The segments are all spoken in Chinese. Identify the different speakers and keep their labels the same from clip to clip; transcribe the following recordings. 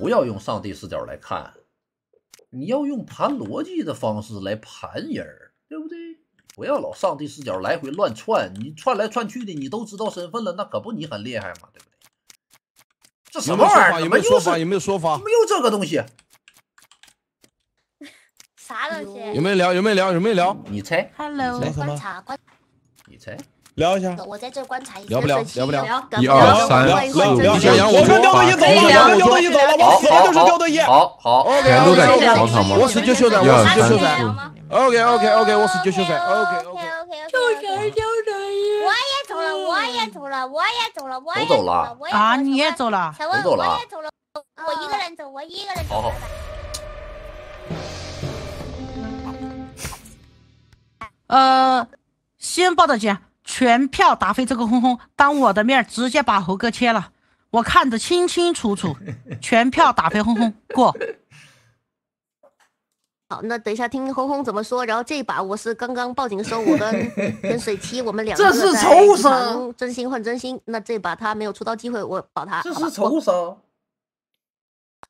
Speaker 1: 不要用上帝视角来看，你要用盘逻辑的方式来盘人，对不对？不要老上帝视角来回乱窜，你窜来窜去的，你都知道身份了，那可不，你很厉害嘛，对不对？
Speaker 2: 这什么玩意儿？有没有说法？有
Speaker 1: 没有说法？没有这个东西？
Speaker 2: 啥东西？有没有聊？
Speaker 1: 有没有聊？有没有聊？你猜
Speaker 2: ？Hello，观察观
Speaker 1: 你猜？
Speaker 3: 聊一下，我在这观察一下，聊不聊？聊不聊？一二三，四聊，我跟吊德一走了，我跟吊德一走了，我走的就是吊得意，好，好全都在
Speaker 1: 广场吗？我死就秀在，我死就秀在，OK，OK，OK，我死就秀在，OK，OK，OK，
Speaker 2: 九秀在，九秀在，我也走了，我也走了，我也走了，我也走了，我也走
Speaker 1: 了，
Speaker 4: 我也走了，我也走了，
Speaker 2: 我一个人走，我
Speaker 4: 一个人走，好好。呃，先报大家。全票打飞这个轰轰，当我的面直接把猴哥切了，我看得清清楚楚。全票打飞轰轰过。
Speaker 2: 好，那等一下听轰轰怎么说。然后这把我是刚刚报警的时候，我跟跟水七我们两个 这是仇杀，真心换真心。那这把他没有出刀机会，我
Speaker 4: 保他这是仇
Speaker 2: 杀。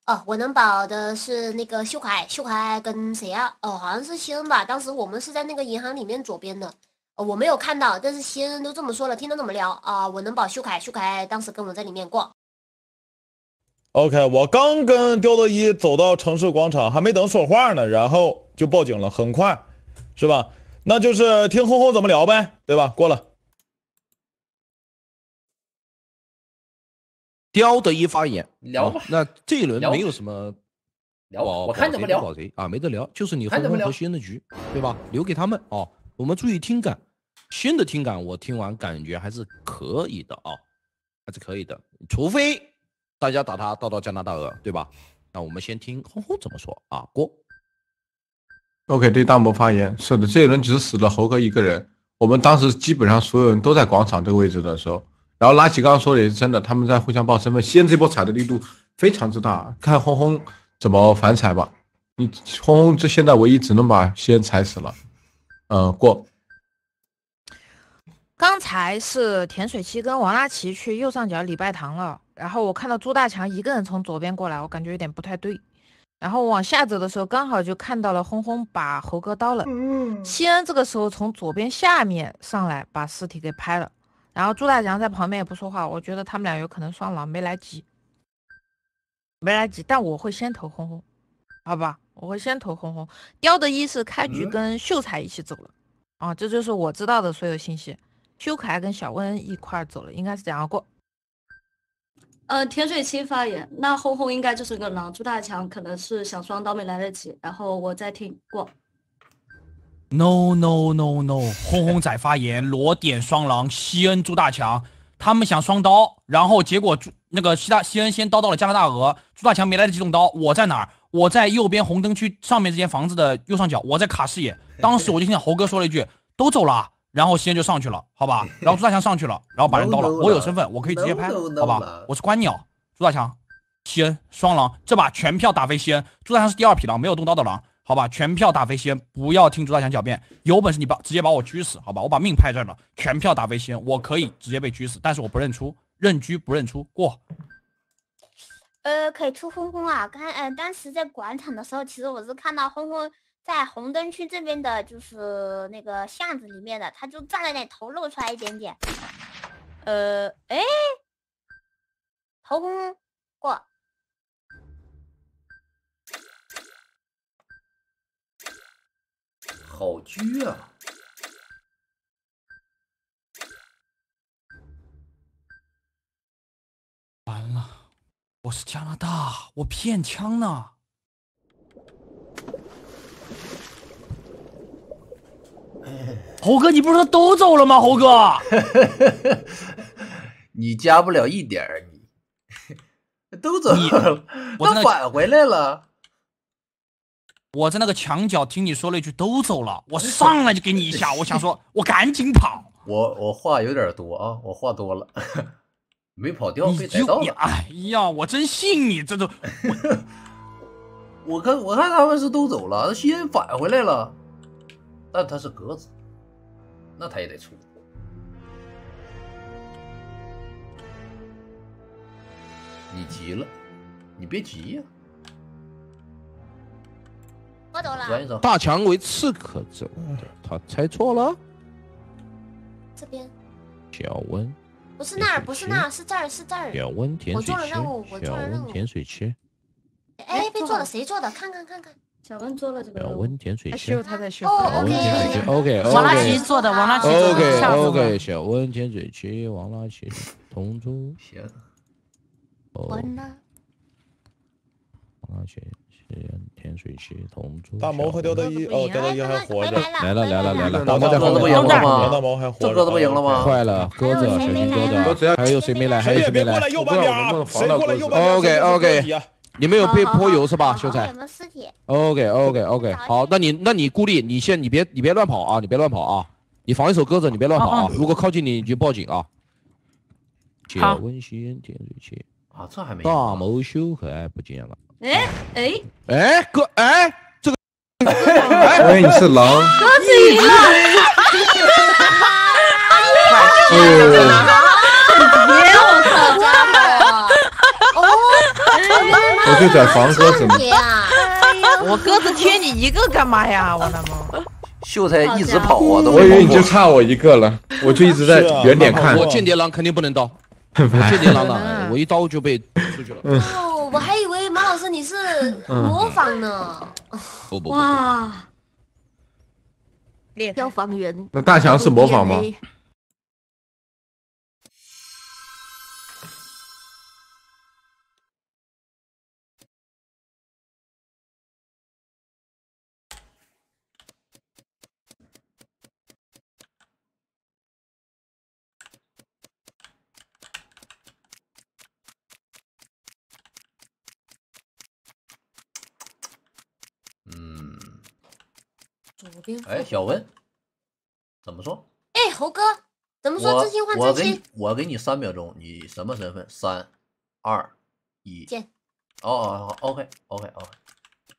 Speaker 2: 哦，我能保的是那个秀凯，秀凯跟谁啊？哦，好像是星吧。当时我们是在那个银行里面左边的。我没有看到，但是先恩都这么说了，听他怎么聊啊？我能保修凯，修凯当时跟我在里面逛。
Speaker 3: OK，我刚跟刁德一走到城市广场，还没等说话呢，然后就报警了，很快，是吧？那就是听红红怎么聊呗，对吧？过了，
Speaker 1: 刁德一发言，聊吧。那这一轮没有什么，保我看怎么聊，保谁啊？没得聊，就是你和西恩的局，对吧？留给他们啊，我们注意听感。新的听感，我听完感觉还是可以的啊，还是可以的。除非大家打他到到加拿大鹅，对吧？那我们先听轰轰怎么说啊？过。
Speaker 5: OK，对弹幕发言是的，这一轮只死了猴哥一个人。我们当时基本上所有人都在广场这个位置的时候，然后拉起刚刚说的也是真的，他们在互相报身份。先这波踩的力度非常之大，看轰轰怎么反踩吧。你轰轰这现在唯一只能把先踩死了，嗯，过。
Speaker 6: 刚才是甜水七跟王拉奇去右上角礼拜堂了，然后我看到朱大强一个人从左边过来，我感觉有点不太对。然后往下走的时候，刚好就看到了轰轰把猴哥刀了。嗯。西恩这个时候从左边下面上来把尸体给拍了，然后朱大强在旁边也不说话，我觉得他们俩有可能双狼没来及，没来及。但我会先投轰轰，好吧，我会先投轰轰。雕的一是开局跟秀才一起走了啊，这就是我知道的所有信息。修凯跟小温一块走了，应该是怎样过？
Speaker 7: 呃，田水清发言，那轰轰应该就是个狼，朱大强可能是想双刀没来得及。然后我再听过。
Speaker 1: No no no no，轰轰仔发言，罗点双狼，西恩朱大强他们想双刀，然后结果朱那个西大西恩先刀到了加拿大鹅，朱大强没来得及动刀。我在哪儿？我在右边红灯区上面这间房子的右上角，我在卡视野。当时我就听见猴哥说了一句：“都走了。”然后西就上去了，好吧。然后朱大强上去了，然后把人刀了。我有身份，我可以直接拍，好吧。我是观鸟，朱大强，西恩，双狼，这把全票打飞西恩。朱大强是第二匹狼，没有动刀的狼，好吧。全票打飞西恩，不要听朱大强狡辩，有本事你把直接把我狙死，好吧。我把命拍儿了，全票打飞西恩，我可以直接被狙死，但是我不认出，认狙不认出过。
Speaker 2: 呃，可以出轰轰啊，刚呃当时在广场的时候，其实我是看到轰轰。在红灯区这边的，就是那个巷子里面的，他就站在那，头露出来一点点。呃，哎，头过，
Speaker 1: 好狙啊！完了，我是加拿大，我骗枪呢。猴哥，你不是说都走了吗？猴哥，你加不了一点儿，你都走，你都返回来了。我在那个墙角听你说了一句“都走了”，我上来就给你一下，我想说，我赶紧跑。我我话有点多啊，我话多了，没跑掉被逮到了。哎呀，我真信你，这都我看我看他们是都走了，先返回来了。但他是鸽子，那他也得出。你急了，你别急呀。我走了。大强为刺客走的，他猜错了。这边。小温。不是那儿，不是那儿，是
Speaker 2: 这儿，是这儿。小温甜水区。我做了任务，我做了任务。小温甜水区。哎，被做了谁做的？看看看看。小温做了这
Speaker 7: 个，
Speaker 5: 小温甜水区，他在笑。哦，OK，OK，OK，王拉奇做的，王拉奇
Speaker 1: 做的，小温甜水区，王拉奇，同桌。行。完了，王拉奇，甜水区，同
Speaker 3: 桌。大毛和掉的一，哦，掉的一还活着，来了来了来了，大毛在鸽子不赢了吗？大毛还活着，这鸽子不赢了吗？快
Speaker 5: 了，鸽子小谁丢的？还有谁没来？还有谁没来？谁过来右边
Speaker 3: 啊？谁过来右边？OK，OK。
Speaker 1: 你没有被泼油是吧，秀才？OK OK OK，好，那你那你孤立，你先你别你别乱跑啊，你别乱跑啊，你防一手鸽子，你别乱跑啊，如果靠近你，你就报警啊。好。温吸烟点暖器。啊，这还没。大毛秀还不见了？哎哎哎哥哎这个。哎，你是狼。哈哈哈！鸽子赢了。
Speaker 5: 哈哈哈我就在房哥，怎么？
Speaker 6: 我鸽子贴你一个干嘛呀？我他妈，秀才
Speaker 1: 一直跑，我都以为你就差
Speaker 5: 我一个了。我就一直在远点看，我间谍狼肯
Speaker 1: 定不能刀，间谍狼呢？我一刀就被出去了。
Speaker 2: 哦，我还以为马老师你是模仿呢。不不不，哇！消防员。那大
Speaker 1: 强是模仿吗？哎，小文，怎么说？
Speaker 2: 哎，猴哥，怎么说？真心话，真心。
Speaker 1: 我给你三秒钟，你什么身份？三、二、一，哦哦哦，OK，OK，OK。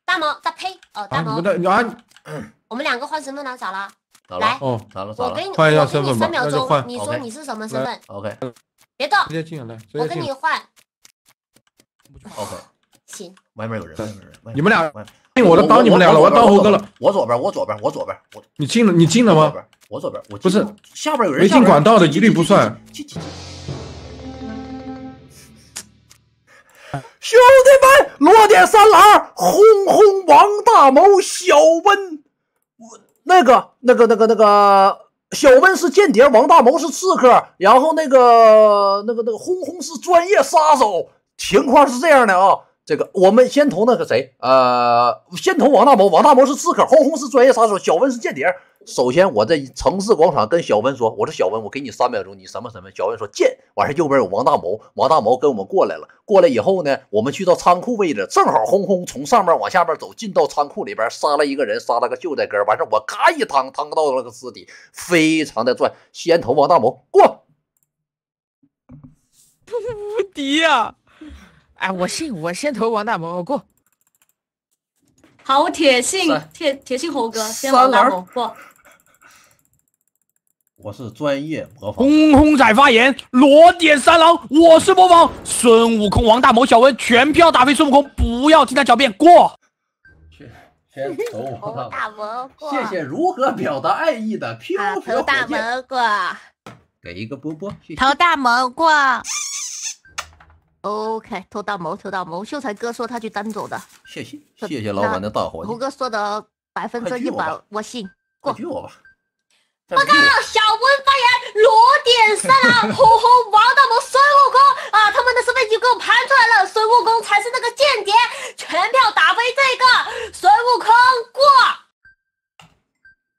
Speaker 2: 大毛，大呸，哦，大毛，啊，我们两个换身份了，咋了？咋了？来，哦，
Speaker 5: 咋了？我给你，我给你三秒钟，你说你是什么身份？OK，别动，直接进来，我跟你换。OK，行。外面有人，外面有人，你们俩，我都当你们俩了，我当猴哥
Speaker 1: 了。我左边，我左边，我左边。我
Speaker 5: 你进了，你进了吗？我左边，我不是
Speaker 1: 下边有人没进管道的一律不算。兄弟们，落点三郎，轰轰王大谋，小温，那个那个那个那个小温是间谍，王大谋是刺客，然后那个那个那个轰轰是专业杀手。情况是这样的啊。这个我们先头那个谁，呃，先头王大毛，王大毛是刺客，红红是专业杀手，小文是间谍。首先我在城市广场跟小文说，我说小文，我给你三秒钟，你什么什么？小文说见。完事右边有王大毛，王大毛跟我们过来了。过来以后呢，我们去到仓库位置，正好红红从上面往下边走，进到仓库里边杀了一个人，杀了个就在哥儿。完事我咔一趟趟到那个尸体，非常的赚。先头王大毛，过，无敌呀！
Speaker 6: 哎，我信，我先投王大魔过。好，铁信铁铁信猴哥先王大过。
Speaker 1: 我是专业模仿。红红仔发言，裸点三郎，我是模仿孙悟空，王大魔、小文全票打飞孙悟空，不要听他狡辩，过。先投王大蘑菇。谢谢如何表达爱意的 P 投大蘑过。给一个波波，投
Speaker 2: 大蘑过。OK，偷大魔，偷大魔，秀才哥说他去单走的。谢谢，谢谢老板的大火胡哥说的百分之一百，我信过。报告，小温发言，罗点三郎、火红、王大萌，孙悟空啊，他们的身份已经给我盘出来了。孙悟空才是那个间谍，全票打飞这个孙悟空过。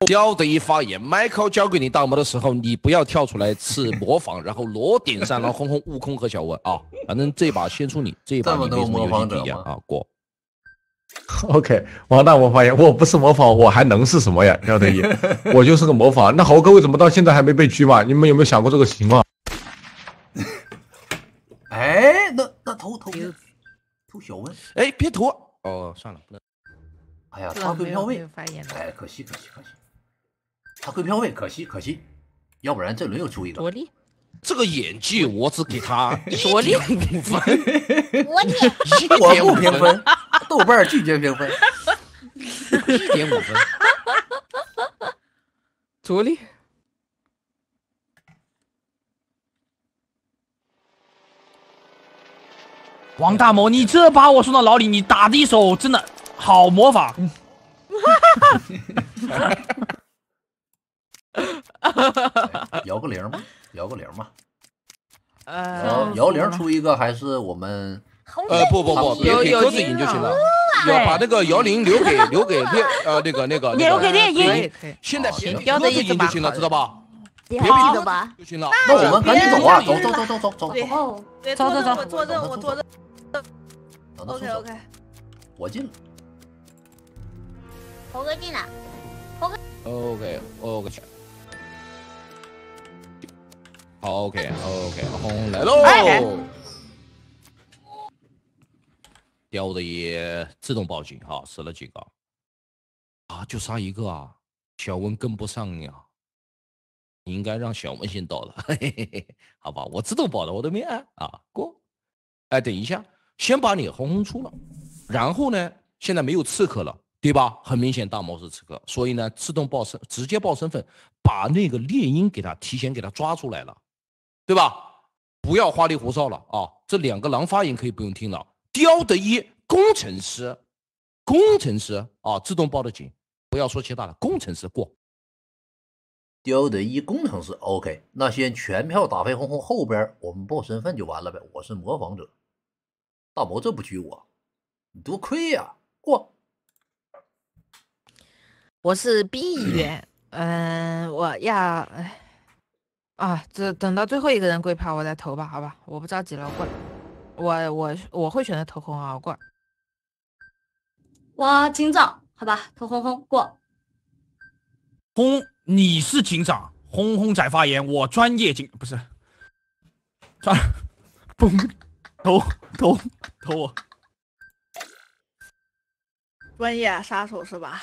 Speaker 1: 彪的一发言，Michael 交给你大魔的时候，你不要跳出来是模仿，然后裸顶上，然后轰轰悟空和小文啊，反正这把先出你这一把，你么多模仿者啊
Speaker 5: 过。OK，王大魔发言，我不是模仿，我还能是什么呀？彪德一，我就是个模仿。那猴哥为什么到现在还没被狙嘛？你们有没有想过这个情况？
Speaker 1: 哎，那那投投投小文，哎，别投，哦，算了，不能。哎
Speaker 6: 呀，上蹲秒位，哎，可惜，可惜，可惜。
Speaker 1: 他会票位，可惜可惜，要不然这轮又出一个。这个演技我只给他说五
Speaker 6: 分。我天，一点五分，豆瓣拒绝评分，一点五分。左利。
Speaker 1: 王大魔，你这把我送到牢里，你打的一手真的好哈
Speaker 6: 哈。
Speaker 1: 摇个铃吧，摇个铃吧。
Speaker 6: 呃，摇摇铃出
Speaker 1: 一个还是我们？呃，不不不，别给鸽子赢就行了。把那个摇铃留给 留给猎呃那个那个猎鹰，现在行，给鸽子赢就行了，知道吧？
Speaker 8: 别逼的吧。就行了。那我们赶紧走啊，走走走走走走走，走走走。我坐任我坐证。OK OK，
Speaker 1: 我进。
Speaker 2: 猴哥进来，猴哥。
Speaker 1: OK OK，去。OK OK，红来喽！掉的也自动报警哈，死了几个啊？就杀一个啊？小温跟不上你啊？你应该让小温先倒的，好吧？我自动保的，我都没按啊，过。哎，等一下，先把你轰红出了，然后呢？现在没有刺客了，对吧？很明显大毛是刺客，所以呢，自动报身，直接报身份，把那个猎鹰给他提前给他抓出来了。对吧？不要花里胡哨了啊！这两个狼发言可以不用听了。刁德一工程师，工程师啊，自动报的警，不要说其他的，工程师过，刁德一工程师，OK。那先全票打飞轰轰，后边我们报身份就完了呗。我是模仿者，大伯这不拘我，你多亏呀。过，
Speaker 6: 我是 B 役员，嗯，我要。哎。啊，这等到最后一个人跪趴，我再投吧，好吧，我不着急了，过，我我我会选择投红，我过。哇，警长，好
Speaker 7: 吧，投红红过。
Speaker 6: 红，你是警长，红红
Speaker 1: 仔
Speaker 3: 发言，我专业警不是。专，崩，投投投我。
Speaker 8: 专业杀手是吧？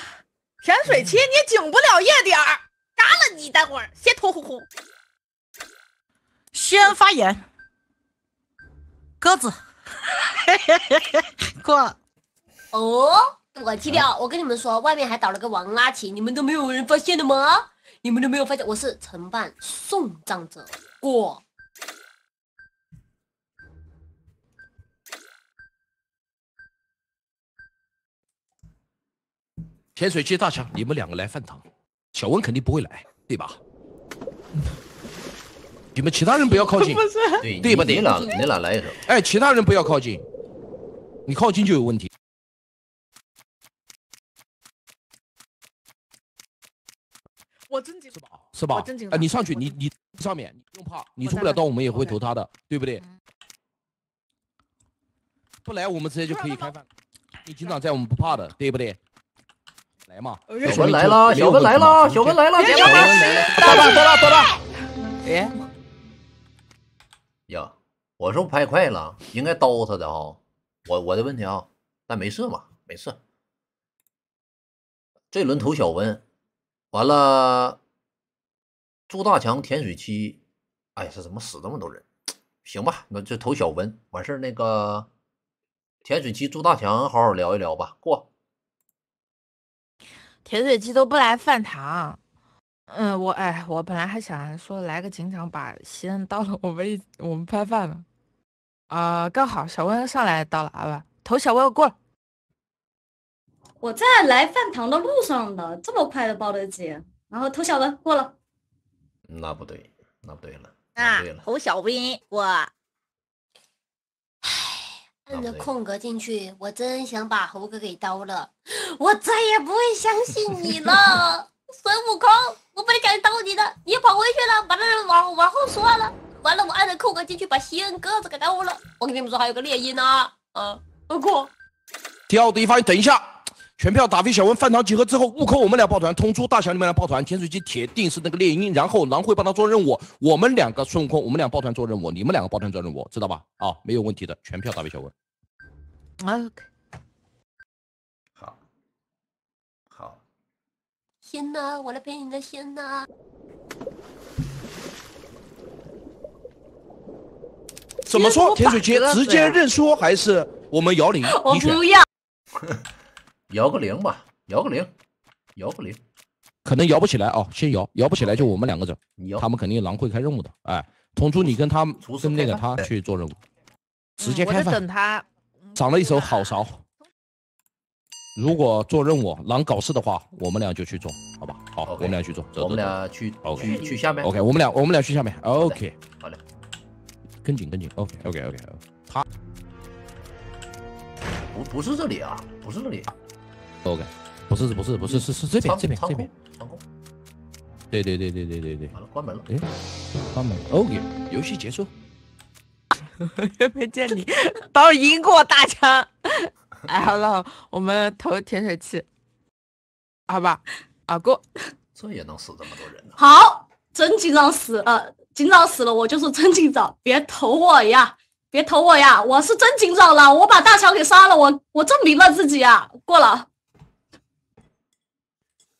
Speaker 8: 潜水器，你警不了夜点儿，杀了你，待会儿先投红红。先发言，鸽子
Speaker 4: 过。哦，我低调。我跟你们
Speaker 2: 说，外面还倒了个王阿奇，你们都没有人发现的吗？你们都没有发现，我是承办送葬者过。
Speaker 1: 潜水机大侠，你们两个来饭堂，小文肯定不会来，对吧？你们其他人不要靠近，对不对了？你哪来？哎，其他人不要靠近，你靠近就有问题。
Speaker 8: 我正经是吧？
Speaker 1: 是吧？哎，你上去，你你上面，你不用怕，你出不了刀，我们也会投他的，对不对？不来，我们直接就可以开饭。你警长在，我们不怕的，对不对？来嘛，小文来了，小文来了，小文来了，小来来了，大大，来来来，来。我说拍快了，应该刀他的啊，我我的问题啊，但没事嘛，没事。这轮投小温，完了，朱大强甜水期，哎，这怎么死这么多人？行吧，那就投小温。完事那个甜水期，朱大强好好聊一聊吧。过
Speaker 6: 甜水期都不来饭堂。嗯，我哎，我本来还想说来个警长把西安到了我们一我们拍饭了。啊，刚好小温上来到了好吧，投小温过了。我在来
Speaker 7: 饭堂的路上的，这么快的报的警，然后投小温过了。
Speaker 6: 那
Speaker 1: 不对，那不对了啊！
Speaker 2: 投小兵，我哎，按着空格进去，我真想把猴哥给刀了，我再也不会相信你了，孙悟空，我本来想刀你的，你跑回去了，把这往往后缩了。完了，我按着空格进去，把仙鸽子给耽误了。我跟你们说，还有个猎鹰啊，啊，悟空，
Speaker 1: 第的一发。等一下，全票打飞小文，饭堂集合之后，悟空，我们俩抱团冲出大桥里面来抱团。潜水机铁定是那个猎鹰，然后狼会帮他做任务。我们两个孙悟空，我们俩抱团做任务，你们两个抱团做任务，知道吧？啊，没有问题的，全票打飞小文。
Speaker 6: OK，好，
Speaker 2: 好，仙呢？我来陪你的仙呢？
Speaker 1: 怎么说？甜水接直接认输，还是我们摇铃？我不要，摇个铃吧，摇个铃，摇个铃，可能摇不起来哦。先摇，摇不起来就我们两个整，他们肯定狼会开任务的。哎，同猪，你跟他跟那个他去做任务，直接开。我等他。长了一手好勺。如果做任务狼搞事的话，我们俩就去做，好吧？好，我们俩去做，我们俩去去去下面。OK，我们俩我们俩去下面。OK，好嘞。跟紧跟紧，OK OK OK，他不不是这里啊，不是这里，OK，不是不是不是是是这边这边这边对对对对对对对，完了关门了，哎，关门，OK，游戏结束，
Speaker 6: 没见你，倒是赢过大枪，哎，好了，我们投潜水器，好吧，阿哥，
Speaker 1: 这也能死这么多人
Speaker 6: 呢，好，真紧张
Speaker 7: 死了。警长死了，我就是真警长，别投我呀，别投我呀，我是真警长了，我把大乔给杀了，我我证明了自己啊，过了。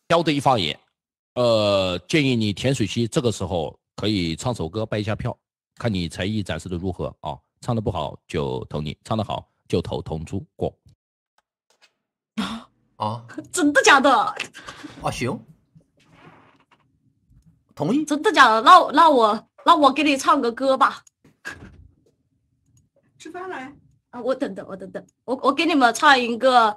Speaker 1: 刁的一发言，呃，建议你甜水区这个时候可以唱首歌，拜一下票，看你才艺展示的如何啊，唱的不好就投你，唱的好就投同珠过。啊 啊，
Speaker 7: 真的假的？
Speaker 1: 啊行。同意，
Speaker 7: 真的假的？那那我那我给你唱个歌吧。
Speaker 8: 吃饭来。
Speaker 7: 啊，我等等，我等等，我我给你们唱一个。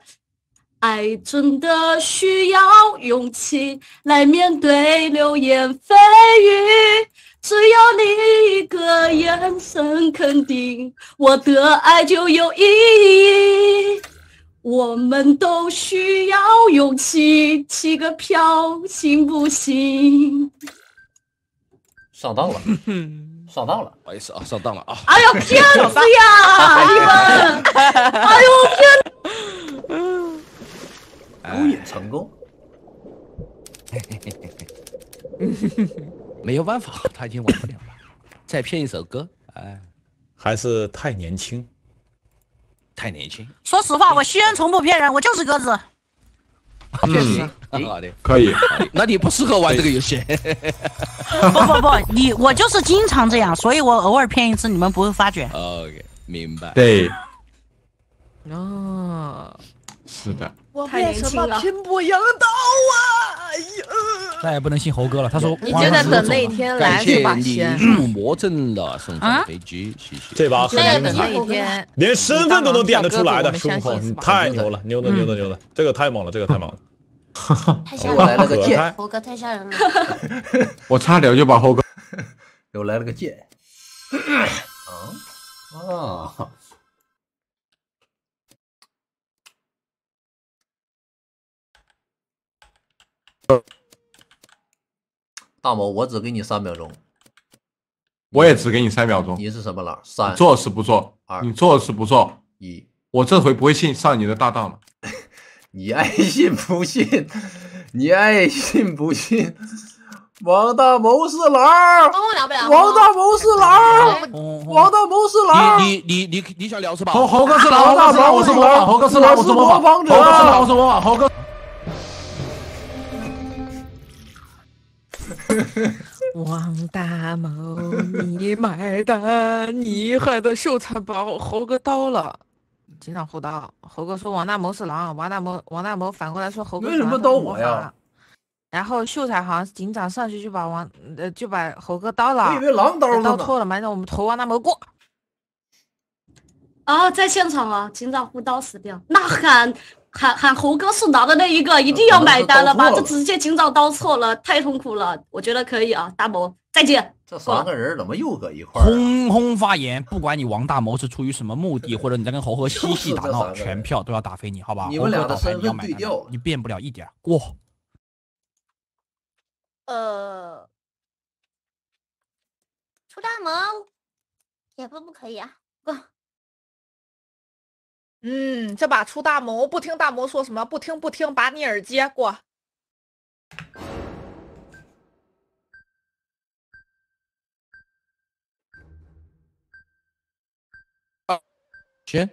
Speaker 7: 爱真的需要勇气来面对流言蜚语，只要你一个眼神肯定，我的爱就有意义。我们都需要勇气，起个票行不行？
Speaker 1: 上当了，上当了，不好意思啊，上当了啊！哎呦，骗子呀，
Speaker 7: 你 们！哎呦，骗！
Speaker 1: 勾引成功，没有办法，他已经玩不了了。再骗一首歌，哎，
Speaker 3: 还是太年轻，
Speaker 1: 太年轻。
Speaker 4: 说实话，我西安从不骗人，我就是鸽子。
Speaker 1: 确实，好的，可以。那你不适合玩这个游戏。
Speaker 4: 不不不，你我就是经常这样，所以我偶尔骗一次，你们不会发觉。
Speaker 1: OK，明白。对。哦，是的。
Speaker 8: 我太年轻了！
Speaker 1: 再也不能信猴哥了。他说：“你觉得等那一天来，
Speaker 7: 这把钱。”你入
Speaker 3: 魔阵的送飞机。谢谢。这把很厉害，连身份都能点得出来的，舒服！你太牛了，牛的牛的牛的，这个太猛了，这个太猛了。
Speaker 5: 我来了个剑，猴
Speaker 2: 哥太吓人了。
Speaker 5: 我差点就把猴哥。给我来了个剑。
Speaker 1: 啊？啊？大毛，我只给你三秒钟，
Speaker 5: 我也只给你三秒钟。你是什么狼？三，做是不做？二，你做是不做？一，我这回不会信上你的大当了。
Speaker 1: 你爱信不信，你爱信不信。王大谋是狼
Speaker 6: 王大谋是狼王大谋是狼你
Speaker 1: 你你你你想聊是吧？
Speaker 5: 猴哥是狼，猴哥是王，猴哥是狼是王，猴哥。
Speaker 6: 王大谋，你买单！你害得秀才把猴哥刀了。警长胡刀，猴哥说王大谋是狼。王大谋，王大谋反过来说猴哥为什么刀我呀？然后秀才好像警长上去就把王呃就把猴哥刀了。我以为狼刀刀错了嘛？让我们投王大谋过。哦，
Speaker 7: 在现场啊！警长胡刀死掉，呐喊。喊喊猴哥送达的那一个，一定要买单了吧？这直接警长刀错了，太痛苦了。我觉得可以啊，大谋再见。
Speaker 1: 这三个人怎么又搁一块儿？轰轰发言，不管你王大谋是出于什么目的，或者你在跟猴哥嬉戏打闹，全票都要打飞你，好吧？们大魔，你要买单，你变不了一点过。
Speaker 2: 呃，出大门。也不不可以啊。
Speaker 8: 嗯，这把出大魔，不听大魔说什么，不听不听，把你耳机过。
Speaker 5: 行。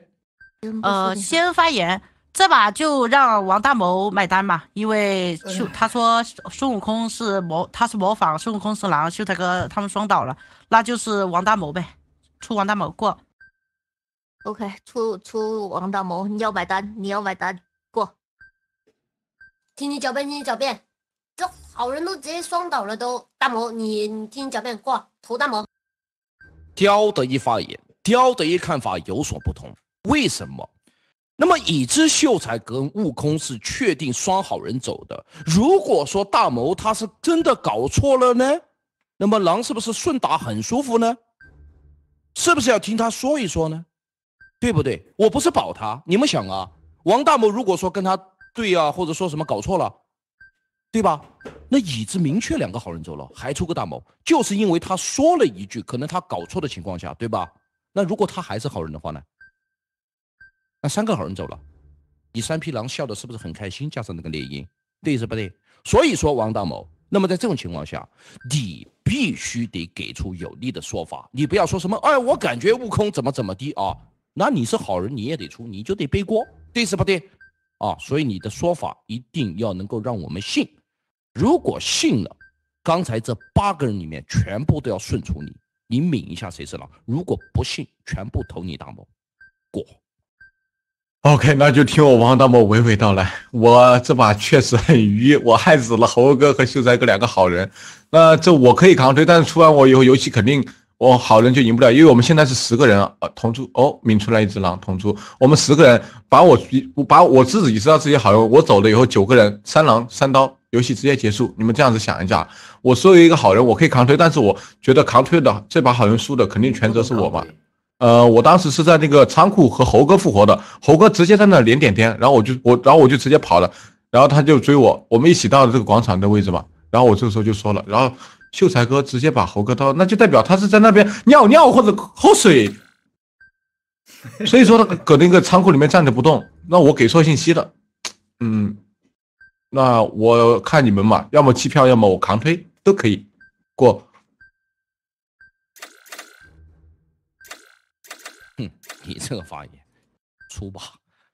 Speaker 5: 呃，先
Speaker 4: 发言，这把就让王大谋买单嘛，因为秀他说孙悟空是模，他是模仿孙悟空是狼，秀才哥他们双倒了，那就是王大谋呗，出王大谋过。
Speaker 2: OK，出出王大谋，你要买单，你要买单过。听你狡辩，听你狡辩。走，好人都直接双倒了都。大谋，你听你狡辩过，投大谋。
Speaker 1: 刁德一发言，刁德一看法有所不同。为什么？那么已知秀才跟悟空是确定双好人走的。如果说大谋他是真的搞错了呢？那么狼是不是顺打很舒服呢？是不是要听他说一说呢？对不对？我不是保他，你们想啊，王大某如果说跟他对啊，或者说什么搞错了，对吧？那已知明确两个好人走了，还出个大谋，就是因为他说了一句，可能他搞错的情况下，对吧？那如果他还是好人的话呢？那三个好人走了，你三匹狼笑的是不是很开心？加上那个猎鹰，对是不对？所以说王大某，那么在这种情况下，你必须得给出有力的说法，你不要说什么，哎，我感觉悟空怎么怎么的啊。那你是好人，你也得出，你就得背锅，对是不对？啊，所以你的说法一定要能够让我们信。如果信了，刚才这八个人里面全部都要顺从你，你抿一下谁是狼？如果不信，全部投你大漠，
Speaker 5: 过。OK，那就听我王大漠娓娓道来。我这把确实很愚，我害死了猴哥和秀才哥两个好人。那这我可以扛推，但是出完我以后，游戏肯定。我好人就赢不了，因为我们现在是十个人啊，同猪哦，抿出来一只狼，同猪，我们十个人把我，我把我自己知道自己好人，我走了以后九个人三狼三刀，游戏直接结束。你们这样子想一下，我作为一个好人，我可以扛推，但是我觉得扛推的这把好人输的肯定全责是我嘛？呃，我当时是在那个仓库和猴哥复活的，猴哥直接在那连点天，然后我就我然后我就直接跑了，然后他就追我，我们一起到了这个广场的位置嘛，然后我这个时候就说了，然后。秀才哥直接把猴哥刀，那就代表他是在那边尿尿或者喝水，所以说他搁那个仓库里面站着不动。那我给错信息了，嗯，那我看你们嘛，要么弃票，要么我扛推都可以过。
Speaker 1: 哼，你这个发言，粗吧。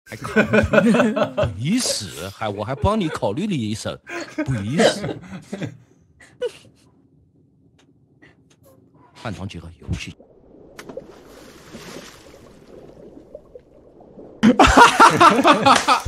Speaker 1: 还狗逼死，还我还帮你考虑了一手，不逼死。暗藏结合游戏，哈哈哈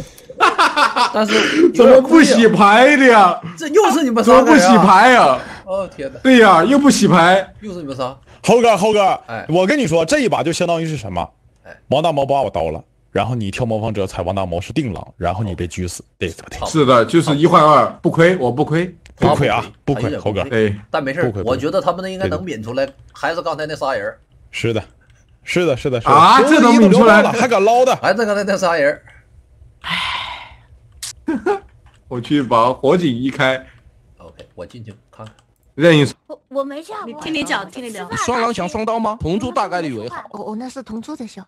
Speaker 1: 但是
Speaker 4: 怎么不
Speaker 5: 洗牌的呀？
Speaker 1: 这又是你们仨？怎么不洗牌呀？哦天哪！
Speaker 5: 对呀，又不洗牌。
Speaker 1: 又是你们仨。
Speaker 3: 猴哥，猴哥！哎，我跟你说，这一把就相当于是什么？哎，王大毛把我刀了，然后你跳模仿者踩王大毛是定狼，然后你被狙死，对对？是的，就是一换二，不亏，我不亏。不亏啊，不亏，猴哥。但没事，我觉得他们那应该能
Speaker 1: 抿出来，还是刚才那仨人。
Speaker 3: 是的，是的，是的，是的。啊，这能抿出来了，
Speaker 5: 还敢捞的？还是刚才那仨人。哎，我去，把火警一开。
Speaker 1: OK，我进去
Speaker 5: 看。看。任意。
Speaker 2: 我我没见过，听
Speaker 6: 你讲，听你聊。双
Speaker 5: 狼想双刀吗？同桌大概率为。
Speaker 6: 好。我我那是同桌在笑。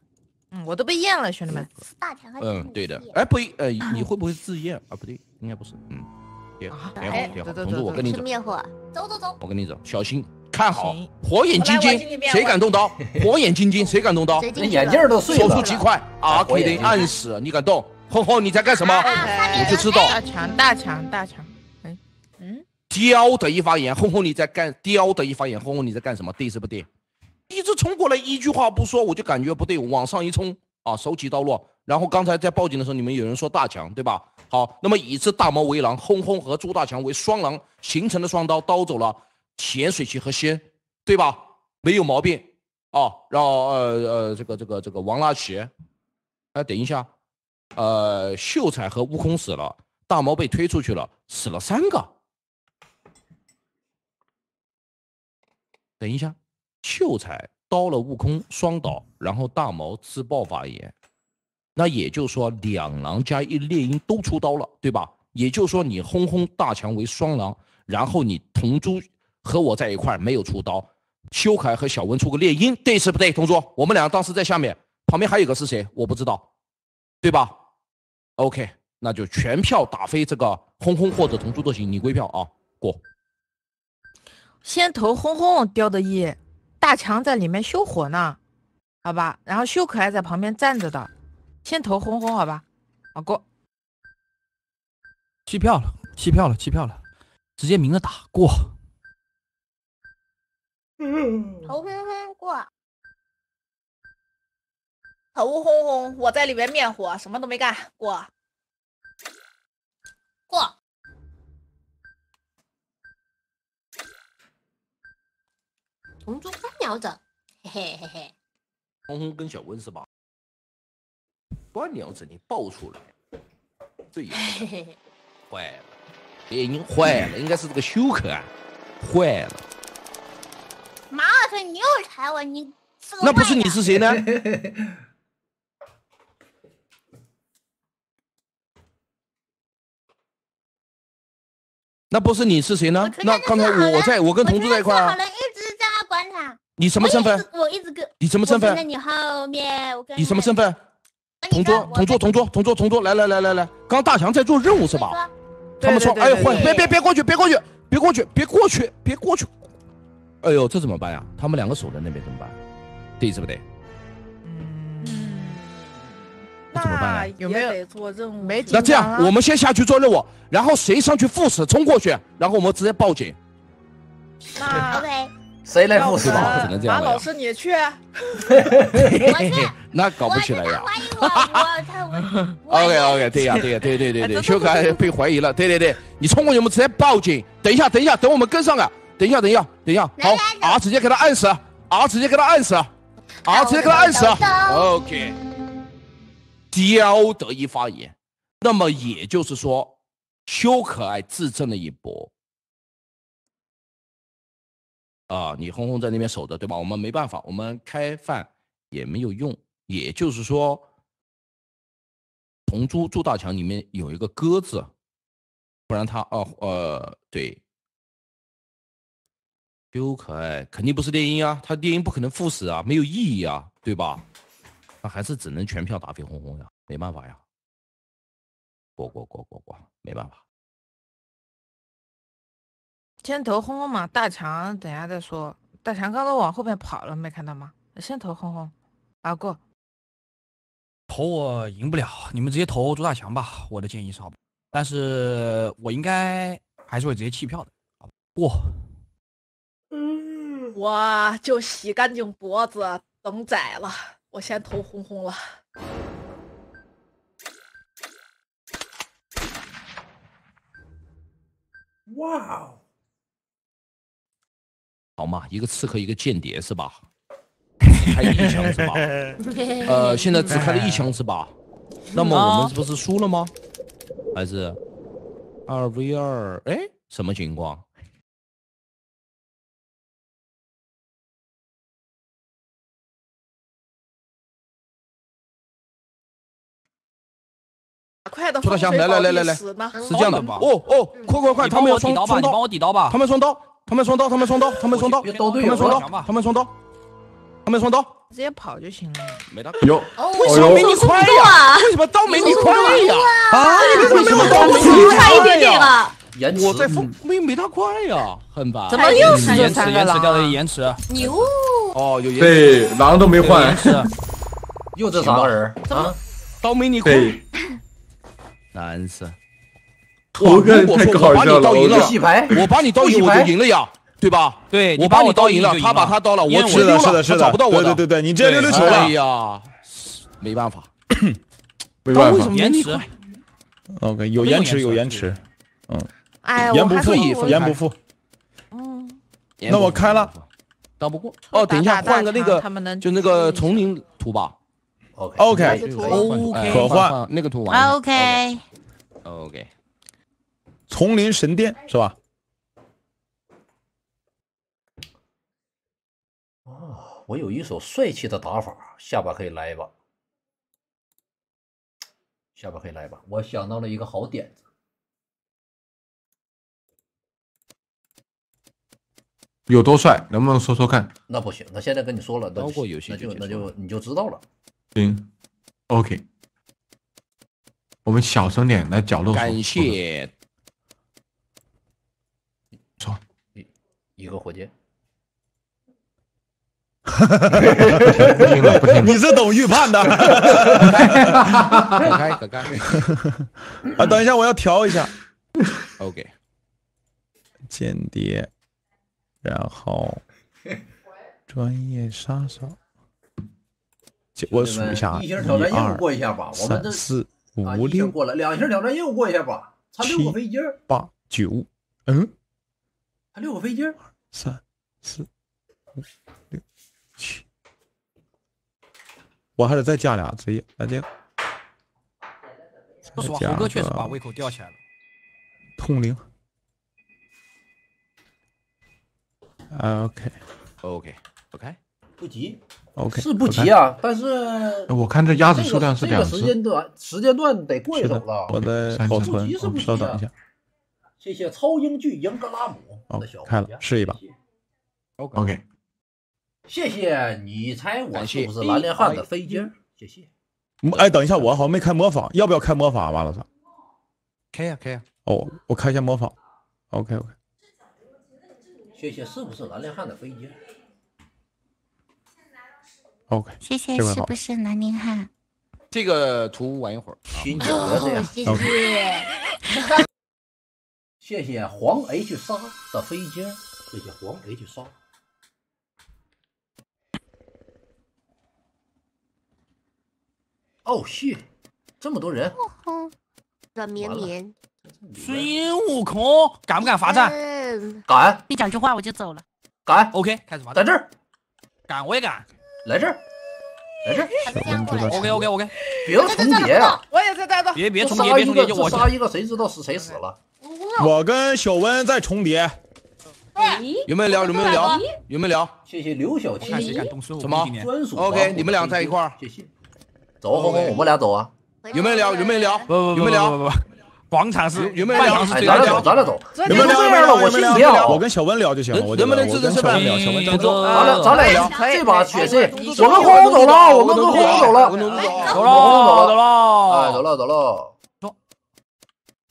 Speaker 6: 嗯，我都被验了，兄弟们。大
Speaker 1: 还嗯，对的。哎，不一，哎，你会不会自验啊？不对，应该不是。嗯。也好，也好，同志，我跟你走。走走走。我跟你走，小心，看好，火眼金睛，谁敢动刀？火眼金睛，谁敢动刀？那眼镜都碎了，手速极快，阿奎的暗示，你敢动？哼哼，你在干什么？我就知道，大
Speaker 6: 强，大强，大强，嗯
Speaker 1: 嗯。刁的一发言，哼哼，你在干？刁的一发言，哼哼，你在干什么？对，是不对？一直冲过来，一句话不说，我就感觉不对，往上一冲啊，手起刀落。然后刚才在报警的时候，你们有人说大强，对吧？好，那么以这大毛为狼，轰轰和朱大强为双狼形成的双刀，刀走了潜水器和仙，对吧？没有毛病啊。然后呃呃，这个这个这个王拉奇，哎，等一下，呃，秀才和悟空死了，大毛被推出去了，死了三个。等一下，秀才刀了悟空，双倒，然后大毛自爆发言。那也就是说，两狼加一猎鹰都出刀了，对吧？也就是说，你轰轰大强为双狼，然后你同桌和我在一块没有出刀，修凯和小文出个猎鹰，对是不对？同桌，我们俩当时在下面旁边还有个是谁？我不知道，对吧？OK，那就全票打飞这个
Speaker 6: 轰轰或者同桌都行，你归票啊，过。先投轰轰掉的叶大强在里面修火呢，好吧，然后修可爱在旁边站着的。先投轰轰，好吧，啊过弃票
Speaker 1: 了，弃票了，弃票了，直接明着打过。
Speaker 8: 嗯，头轰轰过，头轰轰，我在里面灭火，什么都没干，过过。
Speaker 2: 同桌三秒整，嘿嘿嘿嘿。
Speaker 1: 红红跟小温是吧？端娘子，你爆出来，这也坏了，已经坏了，应该是这个休克啊，坏了。
Speaker 2: 马师，你又踩我，你
Speaker 5: 那不是你是谁呢？
Speaker 1: 那不是你是谁呢？那刚才我在我跟同志在一块啊。你什么身份？
Speaker 2: 我一直跟。你什么身份？你
Speaker 1: 什么身份？同桌，同桌，同桌，同桌，同桌，来来来来来，刚大强在做任务是吧？
Speaker 7: 他们说，哎，换，别别
Speaker 1: 别过去，别过去，别过去，别过去，别过去。哎呦，这怎么办呀？他们两个守在那边怎么办？对，是不对？嗯，
Speaker 8: 那怎么办呢？有没有做任务？那这样，我们
Speaker 1: 先下去做任务，然后谁上去赴死冲过去，然后我们直接报警。
Speaker 8: 那 OK。谁
Speaker 1: 来负责吧？只老师，你去。那搞不起来呀。
Speaker 8: 哈哈
Speaker 1: 我，OK OK，对呀对呀对对对对，修可爱被怀疑了，对对对，你冲过去我们直接报警。等一下等一下等我们跟上啊！等一下等一下等一下，好啊直接给他按死啊直接给他按死啊直接给他按死。OK。DIO 得一发言，那么也就是说，修可爱自证了一波。啊，你红红在那边守着，对吧？我们没办法，我们开饭也没有用。也就是说，同猪猪大墙里面有一个鸽子，不然他哦呃对，丢可爱肯定不是电音啊，他电音不可能赴死啊，没有意义啊，对吧？那还是只能全票打飞红红呀，没办法呀，过过过过过，没办法。
Speaker 6: 先投轰轰嘛，大强，等下再说。大强刚刚往后面跑了，没看到吗？先投轰轰，阿过。
Speaker 1: 投我赢不了，你们直接投朱大强吧。我的建议是，好，但是我应该还是会直接弃票的。过。
Speaker 8: 嗯，我就洗干净脖子等仔了。我先投轰轰了。
Speaker 3: 哇。
Speaker 1: 好嘛，一个刺客，一个间谍是吧？开一枪是吧？呃，现在只开了一枪是吧？那么我们不是输了吗？还是二
Speaker 3: v 二？哎，什么情况？
Speaker 5: 快的，来来来来来来，是这样的哦哦，快快快，他们双刀吧？你帮我抵刀吧，他们
Speaker 3: 双刀。他们双刀，他们双刀，他们双刀，他们双
Speaker 1: 刀，他们双刀，他们双刀，
Speaker 6: 直接跑就行了。没他有什么没你快
Speaker 1: 呀？为什么刀没你快呀？啊？为什么刀没你快一点点了？延迟在封没没他快呀？很白。怎么又是延迟掉了延迟？牛。
Speaker 5: 哦，有延迟。狼都没换。
Speaker 1: 又这啥人。怎么刀没你快？难死。我如果我把你刀赢了，我把你刀赢我就赢了呀，对吧？对，我把我刀赢了，他
Speaker 5: 把他刀了，我是的，是的，找不到我。对对对，你这溜球了。哎呀，没办法，
Speaker 3: 没 办法，延迟。OK，有延迟有延迟，嗯，哎，言不刻意，言不副，
Speaker 1: 嗯，
Speaker 7: 那我
Speaker 3: 开了，
Speaker 1: 打不过。哦，等一下，换个那个，就那个丛林图吧。OK，OK，
Speaker 3: 可换那个图
Speaker 4: ，OK，OK。
Speaker 3: 丛林神殿是吧？
Speaker 1: 啊，我有一手帅气的打法，下把可以来一把，下把可以来一把。我想到了一个好点子，
Speaker 5: 有多帅？能不能说说看？
Speaker 1: 那不行，那现在跟你说了，包括游戏，那就那就你就知道了。
Speaker 5: 行，OK，我们小声点，来角落。感谢。
Speaker 1: 一个火箭，
Speaker 3: 你是懂预判的。啊，等一下，我要调一下。OK，间谍，然后专业杀手。我数一下，一二三四五六。
Speaker 1: 过了两星，挑战又过一下吧。七
Speaker 3: 八九，嗯，他六个飞机。三四五六七，我还得再加俩职业，安静。不说了，胡哥确实把胃口吊起来了。通灵。OK，OK，OK，
Speaker 1: 不急。
Speaker 5: OK 是不急啊，
Speaker 1: 但是我看这鸭子数量是两只。这个时间段，时间段得过一会了。我的保存，稍等一下。谢谢超英巨英格拉姆。
Speaker 5: 哦，开了，试一把。
Speaker 3: OK，
Speaker 1: 谢谢你猜我是不是蓝莲汉的飞机？谢谢。
Speaker 3: 哎，等一下，我好像没开魔法，要不要开魔法？完了，师，开呀，开呀。哦，我开一下魔法。OK，OK。
Speaker 1: 谢谢是不是蓝莲汉的飞机
Speaker 3: ？OK，谢谢是不
Speaker 4: 是南宁汉？
Speaker 1: 这个图玩一会儿。谢谢。谢谢黄 H 沙的飞机谢谢黄 H 沙。哦，谢，这么多人。
Speaker 2: 软绵绵。
Speaker 1: 孙悟空，敢不敢罚站？敢。你讲句话，我就走了。敢。OK，开始罚。站。在这儿。敢，我也敢。来这儿。来这儿。OK，OK，OK。
Speaker 3: 别重叠啊！
Speaker 1: 我也是在这别别重叠，别重叠，就我杀一个，谁知道是谁死了。
Speaker 3: 我跟小温在重别，
Speaker 1: 有没有聊？有没有聊？有没有聊？谢谢刘小七。什么？OK，你们俩在一块儿。谢谢。走红红，我们俩走啊。有没有聊？有没有聊？有没有聊？广场是，有没有聊？咱俩走，咱俩走。
Speaker 3: 有没有聊？边的？我跟聊，我跟小温聊就行。我我跟小温聊，小温，咱走。咱俩聊，
Speaker 5: 这把结束。我们红红走了啊！我们红红走了。走了，走了，走了，走
Speaker 1: 了。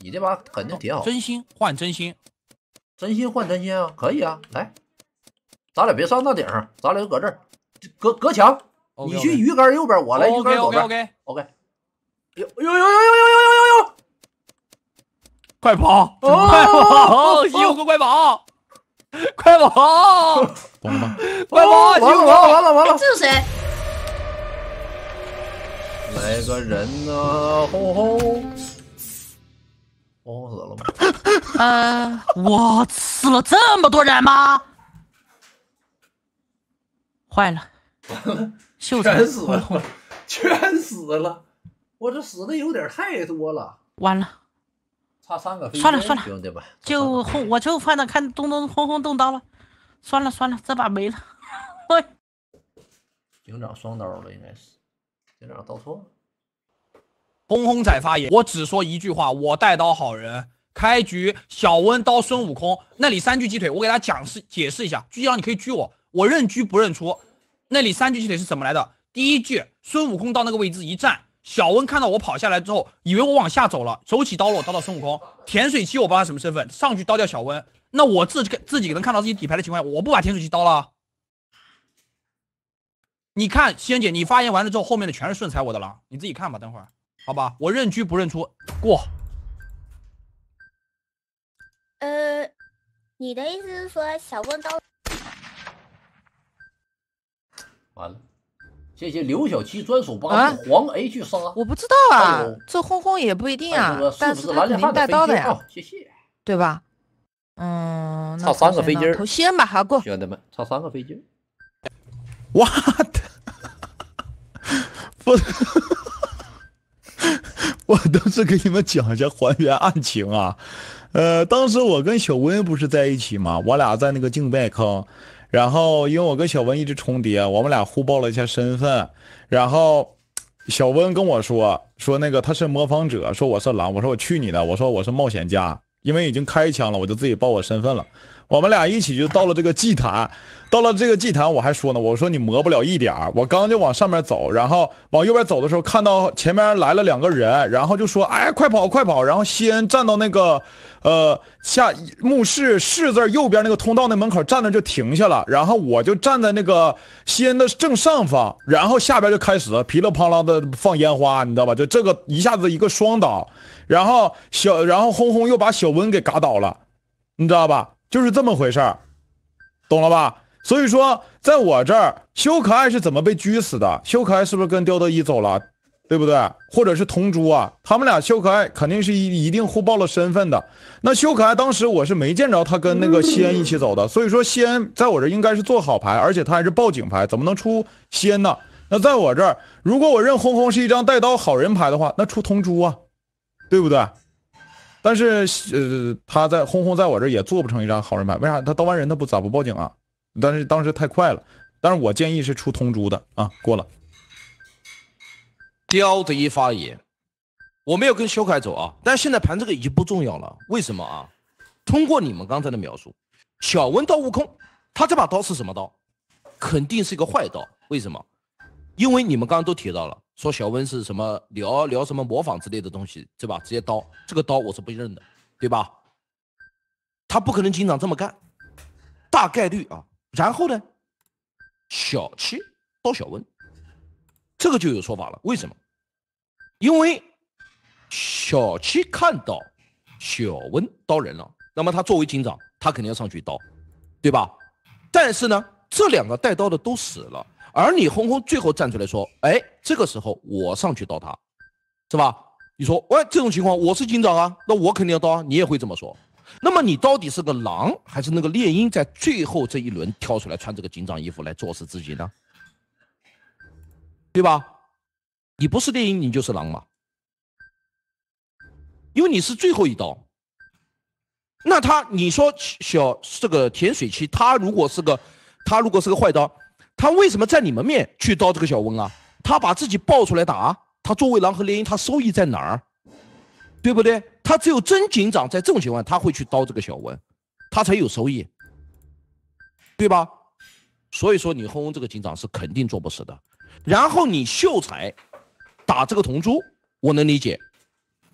Speaker 1: 你这把肯定挺好，真心换真心，真心换真心啊，可以啊，来，咱俩别上那顶上，咱俩就搁这儿，隔隔墙，你去鱼竿右边，我来鱼竿左边，OK，OK，呦呦呦呦呦呦呦呦！快跑，快跑，西五哥快跑，快跑，
Speaker 4: 快跑，完了完了完了，这是谁？
Speaker 1: 来个人呢？吼吼！轰死了吗？
Speaker 4: 呃，我死了这么多人吗？坏了，秀全死了，
Speaker 1: 我全死了。我这死的有点太多了。完了，差三个。算了算了，兄弟们，
Speaker 4: 就轰，我就看到看东东轰轰动刀了。算了算了，这把没了。
Speaker 1: 喂，警长双刀了应该是，警长刀错。了。红红仔发言，我只说一句话，我带刀好人。开局小温刀孙悟空，那里三句鸡腿，我给大家讲是解释一下，狙上你可以狙我，我认狙不认出。那里三句鸡腿是怎么来的？第一句孙悟空到那个位置一站，小温看到我跑下来之后，以为我往下走了，手起刀落刀到孙悟空。甜水期我不知道什么身份，上去刀掉小温。那我自自己能看到自己底牌的情况下，我不把甜水期刀了。你看，仙姐你发言完了之后，后面的全是顺踩我的狼，你自己看吧，等会儿。好吧，我认居不认出过。
Speaker 2: 呃，你的意思是说小问刀？
Speaker 1: 完了，谢谢刘小七专属八啊，黄 A 去杀，
Speaker 6: 我不知道啊，这轰轰也不一定啊，但是肯定带刀的呀，谢谢，对吧？嗯，差三个飞机头先吧，好过，兄弟们，差三个飞机，what？
Speaker 3: 不。我都是给你们讲一下还原案情啊，呃，当时我跟小温不是在一起吗？我俩在那个静败坑，然后因为我跟小温一直重叠，我们俩互报了一下身份，然后小温跟我说说那个他是模仿者，说我是狼，我说我去你的，我说我是冒险家，因为已经开枪了，我就自己报我身份了。我们俩一起就到了这个祭坛，到了这个祭坛，我还说呢，我说你磨不了一点儿。我刚就往上面走，然后往右边走的时候，看到前面来了两个人，然后就说：“哎，快跑，快跑！”然后西站到那个，呃，下墓室室字右边那个通道那门口站那就停下了，然后我就站在那个西恩的正上方，然后下边就开始噼里啪啦的放烟花，你知道吧？就这个一下子一个双倒，然后小然后轰轰又把小温给嘎倒了，你知道吧？就是这么回事儿，懂了吧？所以说，在我这儿，修可爱是怎么被狙死的？修可爱是不是跟刁德一走了，对不对？或者是同珠啊？他们俩修可爱肯定是一一定互报了身份的。那修可爱当时我是没见着他跟那个西安一起走的，所以说西安在我这儿应该是做好牌，而且他还是报警牌，怎么能出西安呢？那在我这儿，如果我认轰轰是一张带刀好人牌的话，那出同珠啊，对不对？但是，呃，他在轰轰在我这儿也做不成一张好人牌，为啥？他刀完人他不咋不报警啊？但是当时太快了，但是我建议是出通珠的啊，过了。
Speaker 1: 刁贼一发言，我没有跟小凯走啊，但现在盘这个已经不重要了，为什么啊？通过你们刚才的描述，小文刀悟空，他这把刀是什么刀？肯定是一个坏刀，为什么？因为你们刚刚都提到了，说小温是什么聊聊什么模仿之类的东西，对吧？直接刀，这个刀我是不认的，对吧？他不可能警长这么干，大概率啊。然后呢，小七刀小温，这个就有说法了。为什么？因为小七看到小温刀人了，那么他作为警长，他肯定要上去刀，对吧？但是呢，这两个带刀的都死了。而你红红最后站出来说：“哎，这个时候我上去刀他，是吧？你说，喂，这种情况我是警长啊，那我肯定要刀啊。你也会这么说。那么你到底是个狼还是那个猎鹰，在最后这一轮跳出来穿这个警长衣服来作死自己呢？对吧？你不是猎鹰，你就是狼嘛。因为你是最后一刀。那他，你说小这个甜水期，他如果是个，他如果是个坏刀。”他为什么在你们面去刀这个小温啊？他把自己爆出来打，他作为狼和猎鹰，他收益在哪儿？对不对？他只有真警长在这种情况，他会去刀这个小温，他才有收益，对吧？所以说你轰轰这个警长是肯定做不死的。然后你秀才打这个铜珠，我能理解。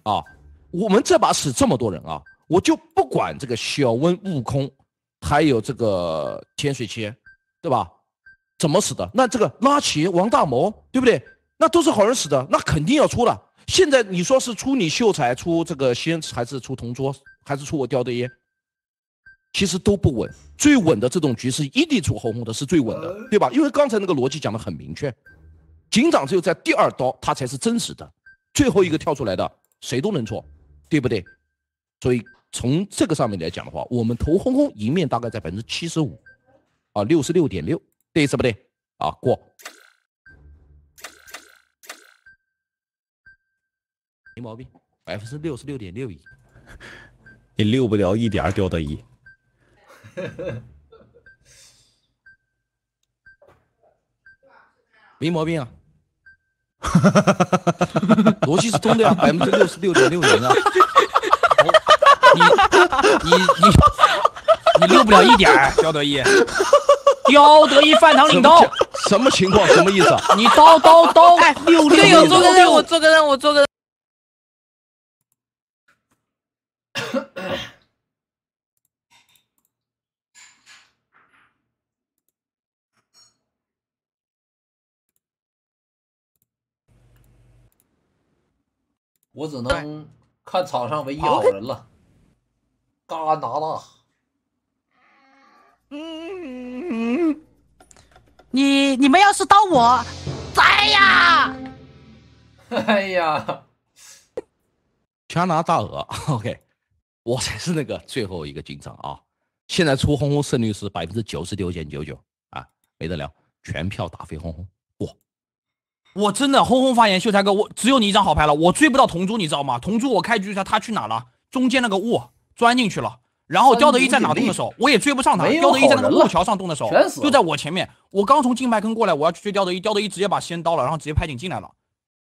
Speaker 1: 啊，我们这把死这么多人啊，我就不管这个小温、悟空，还有这个潜水铅，对吧？怎么死的？那这个拉奇、王大谋，对不对？那都是好人死的，那肯定要出了。现在你说是出你秀才，出这个仙，还是出同桌，还是出我叼的烟？其实都不稳，最稳的这种局是一地出红红的，是最稳的，对吧？因为刚才那个逻辑讲的很明确，警长只有在第二刀他才是真实的，最后一个跳出来的谁都能错，对不对？所以从这个上面来讲的话，我们投红红一面大概在百分之七十五，啊，六十六点六。对，是不对啊？过，没毛病，百分之六十六点六一，
Speaker 3: 你溜不了一点儿，刁德一，
Speaker 1: 没毛病啊，逻辑是通的呀，百分之六十六点六零啊，你你你你溜不了一点儿，刁德一。刁 得一饭堂领刀，什么情况？什么意思？
Speaker 8: 你刀刀刀！队六六六！做个任务，做个任务，做个。
Speaker 1: 我只能看场上唯一好人了，嘎拿大。
Speaker 4: 嗯，你你们要是刀我，宰呀！
Speaker 1: 哎呀，全拿大鹅，OK，我才是那个最后一个警长啊！现在出轰轰胜率是百分之九十九点九九啊，没得聊，全票打飞轰轰！我我真的轰轰发言，秀才哥，我只有你一张好牌了，我追不到铜珠，你知道吗？铜珠我开局一下，他去哪了？中间那个雾钻进去了。然后刁德一在哪动的手，我也追不上他。刁德一在那个木桥上动的手，就在我前面。我刚从金牌坑过来，我要去追刁德一。刁德一直接把先刀了，然后直接拍景进来了。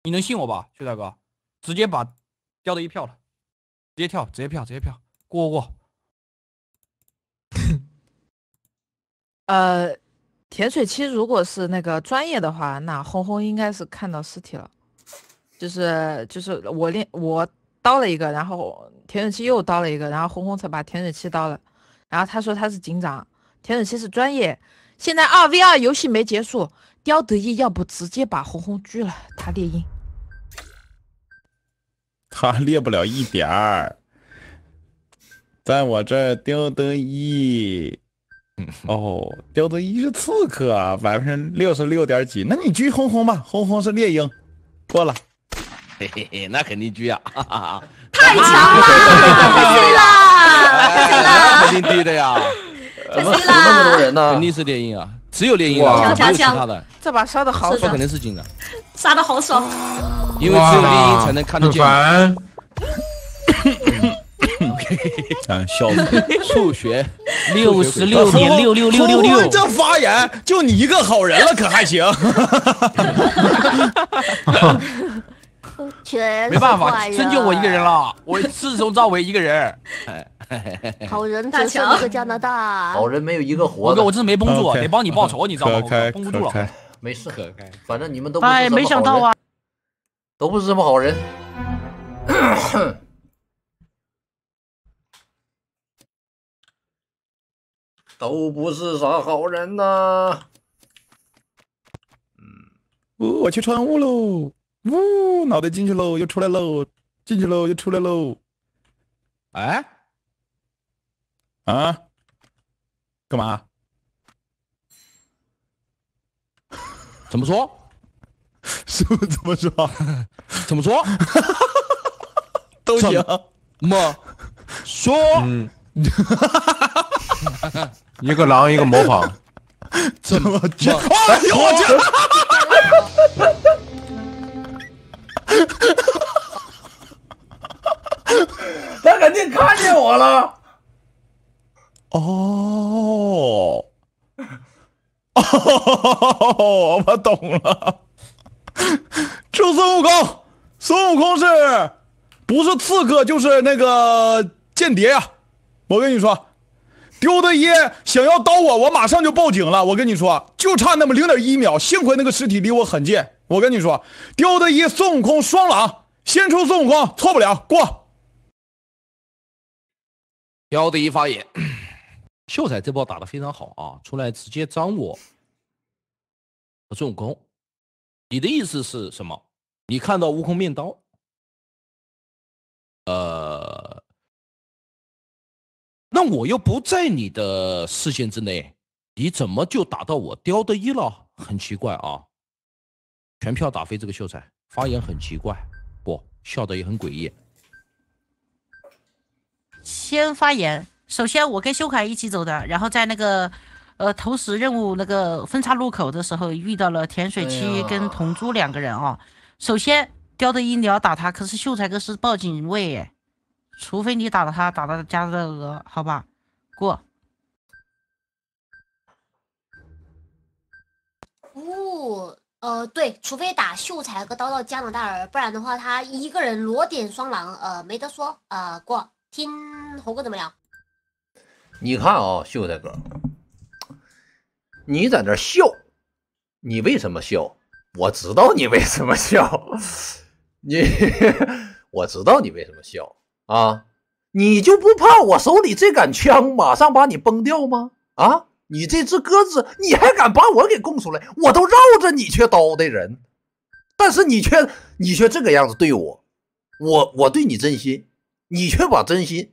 Speaker 1: 你能信我吧，薛大哥？直接把刁德一票了，直接跳，直接票，直接票，过过过。
Speaker 8: 呃，甜
Speaker 6: 水期如果是那个专业的话，那红红应该是看到尸体了。就是就是我练我刀了一个，然后。田水器又刀了一个，然后红红才把田水器刀了。然后他说他是警长，田水器是专业。现在二 v 二游戏没结束，刁德一要不直接把红红狙了？他猎鹰，
Speaker 3: 他猎不了一点儿，在我这刁德一。哦，刁德一是刺客，百分之六十六点几。那你狙红红吧，红红是猎鹰，过了。
Speaker 1: 嘿嘿嘿，那肯定狙啊！哈哈哈。太强了！肯定低的呀！
Speaker 3: 怎么死那么多
Speaker 1: 人呢？肯定是猎鹰啊，只有猎鹰，没有其他的。
Speaker 7: 这把杀的好，他肯定是金的。杀的好爽！
Speaker 1: 因为只有猎鹰才能看得见。烦。
Speaker 5: 小
Speaker 3: 数学，六十六点六六六六六。这发言就你一个好人了，可还行？
Speaker 2: 没办法，真就我一个人
Speaker 3: 了。我自从赵伟一个人，
Speaker 1: 好
Speaker 2: 人大剩一个加拿大，
Speaker 1: 好人没有一个活的。我这是没绷住，得帮你报仇，你知道吗？绷不住了，没事，可开。反正你们都哎，没想到啊，都不是什么好人，都不是啥好人呐。
Speaker 3: 嗯，我去穿物喽。呜，脑袋进去喽，又出来喽，进去喽，又出来喽。哎，啊，干嘛？怎么说？师傅怎么说？
Speaker 1: 怎么说？都行么？说。
Speaker 5: 一个狼，一个模仿。怎么哈哈
Speaker 7: 哈。哈哈哈！
Speaker 3: 哈，他肯定看见我了。哦，哦，我懂了。这孙悟空，孙悟空是不是刺客，就是那个间谍呀？我跟你说，丢的烟想要刀我，我马上就报警了。我跟你说，就差那么零点一秒，幸亏那个尸体离我很近。我跟你说，刁德一孙悟空双狼，先出孙悟空，错不了过。
Speaker 1: 刁德一发言，秀才这波打的非常好啊！出来直接张我，
Speaker 3: 孙悟空，你的意思是什么？你看到悟空面刀，呃，
Speaker 1: 那我又不在你的视线之内，你怎么就打到我刁德一了？很奇怪啊！全票打飞这个秀才，发言很奇怪，不笑的也很诡异。
Speaker 4: 先发言，首先我跟秀凯一起走的，然后在那个，呃，投石任务那个分叉路口的时候遇到了甜水区跟同珠两个人啊。首先，刁德一要打他，可是秀才哥是报警位，除非你打了他，打到加的额，好吧，过。
Speaker 2: 哦，呃，对，除非打秀才和刀到加拿大人，不然的话他一个人裸点双狼，呃，没得说，呃，过。听猴哥怎么聊？
Speaker 1: 你看啊，秀才哥，你在那笑，你为什么笑？我知道你为什么笑，你，我知道你为什么笑啊？你就不怕我手里这杆枪马上把你崩掉吗？啊？你这只鸽子，你还敢把我给供出来？我都绕着你去刀的人，但是你却你却这个样子对我，我我对你真心，你却把真心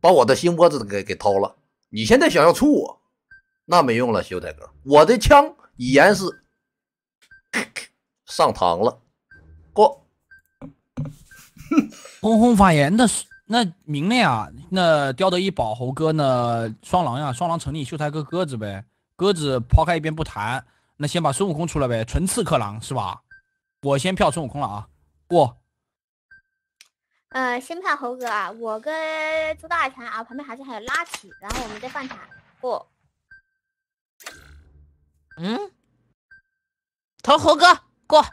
Speaker 1: 把我的心窝子给给掏了。你现在想要出我，那没用了，秀才哥，我的枪已然是上膛了，过，哼，红红发言的是。那明面啊，那雕德一宝，猴哥呢？双狼呀，双狼成立，秀才哥鸽子呗，鸽子抛开一边不谈，那先把孙悟空出来呗，纯刺客狼是吧？我先票孙悟空了啊，过。
Speaker 2: 呃，先票猴哥啊，我跟朱大全啊，旁边好像还有拉起，然后我们再放卡，过。
Speaker 7: 嗯，投猴哥过，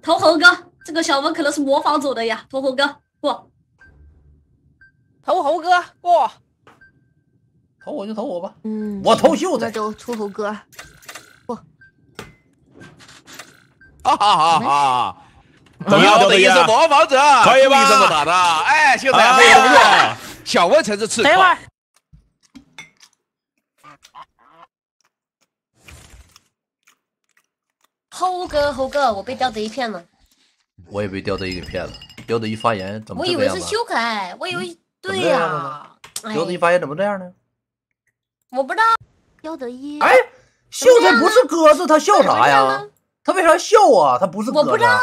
Speaker 7: 投猴哥。这个小文可能是模仿走的呀，投猴哥过，
Speaker 8: 投猴哥过，投我就投我吧，嗯，我投秀子，那就出猴哥，不，
Speaker 5: 啊哈哈
Speaker 3: 哈。你要的也是模仿
Speaker 5: 者，可以吧？这么打的，哎，秀子没有用，小文才是刺客。等
Speaker 1: 会
Speaker 2: 猴哥猴哥，我被吊着一片了。
Speaker 1: 我也被刁德一给骗了，刁德一发言怎么这样？我以为是
Speaker 2: 可凯，我以为对呀。刁德一
Speaker 1: 发言怎么这样呢？
Speaker 2: 我不知道，刁德一。哎，
Speaker 1: 秀才不是鸽子，他笑啥呀？他为啥笑啊？他不是鸽子。我不
Speaker 2: 知道啊，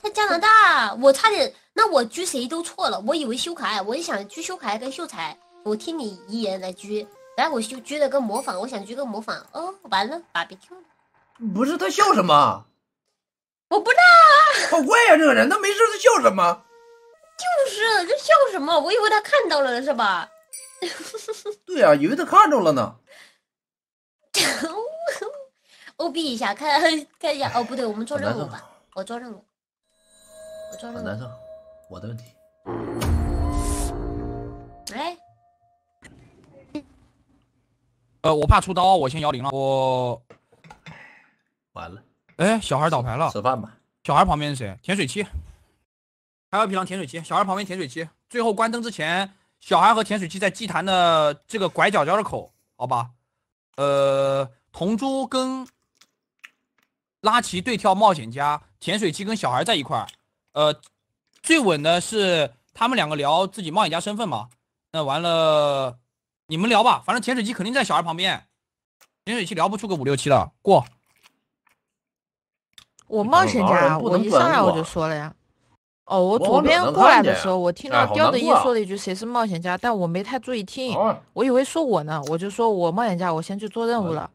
Speaker 2: 他加拿大。我差点，那我狙谁都错了。我以为可凯，我就想狙可凯跟秀才。我听你遗言来狙，然后我就狙了个模仿，我想狙个模仿。哦，完了，把鼻了。
Speaker 1: 不是他笑什么？我不知道。好怪呀，这个人，他没事，他笑什么？
Speaker 2: 就是这笑什么？我以为他看到了，是吧？
Speaker 1: 对呀，以为他看着了呢。
Speaker 2: O B 一下，看看一下。哦，不对，我们做任务吧。我做任务。我做任务。
Speaker 6: 很
Speaker 1: 难受，我的问题。哎。呃，我怕出刀，我先摇铃了。我完了。哎，小孩倒牌了，吃饭吧。小孩旁边是谁？甜水器，还有匹狼甜水器。小孩旁边甜水器。最后关灯之前，小孩和甜水器在祭坛的这个拐角角的口，好吧。呃，铜猪跟拉奇对跳冒险家，甜水器跟小孩在一块儿。呃，最稳的是他们两个聊自己冒险家身份嘛。那完了，你们聊吧，反正潜水机肯定在小孩旁边。潜水器聊不出个五六七的
Speaker 6: 过。我冒险家，我一上来我就说了呀。哦，我左边过来的时候，我听到刁德一说了一句“谁是冒险家”，但我没太注意听，我以为说我呢，我就说我冒险家，我先去做任务了。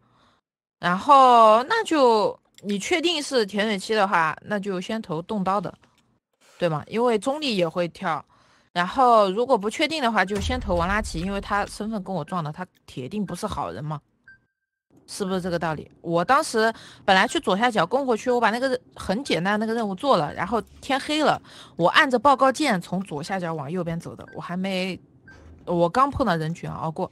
Speaker 6: 然后，那就你确定是甜水期的话，那就先投动刀的，对吗？因为中立也会跳。然后，如果不确定的话，就先投王拉奇，因为他身份跟我撞的，他铁定不是好人嘛。是不是这个道理？我当时本来去左下角供货区，我把那个很简单那个任务做了，然后天黑了，我按着报告键从左下角往右边走的，我还没，我刚碰到人群熬过。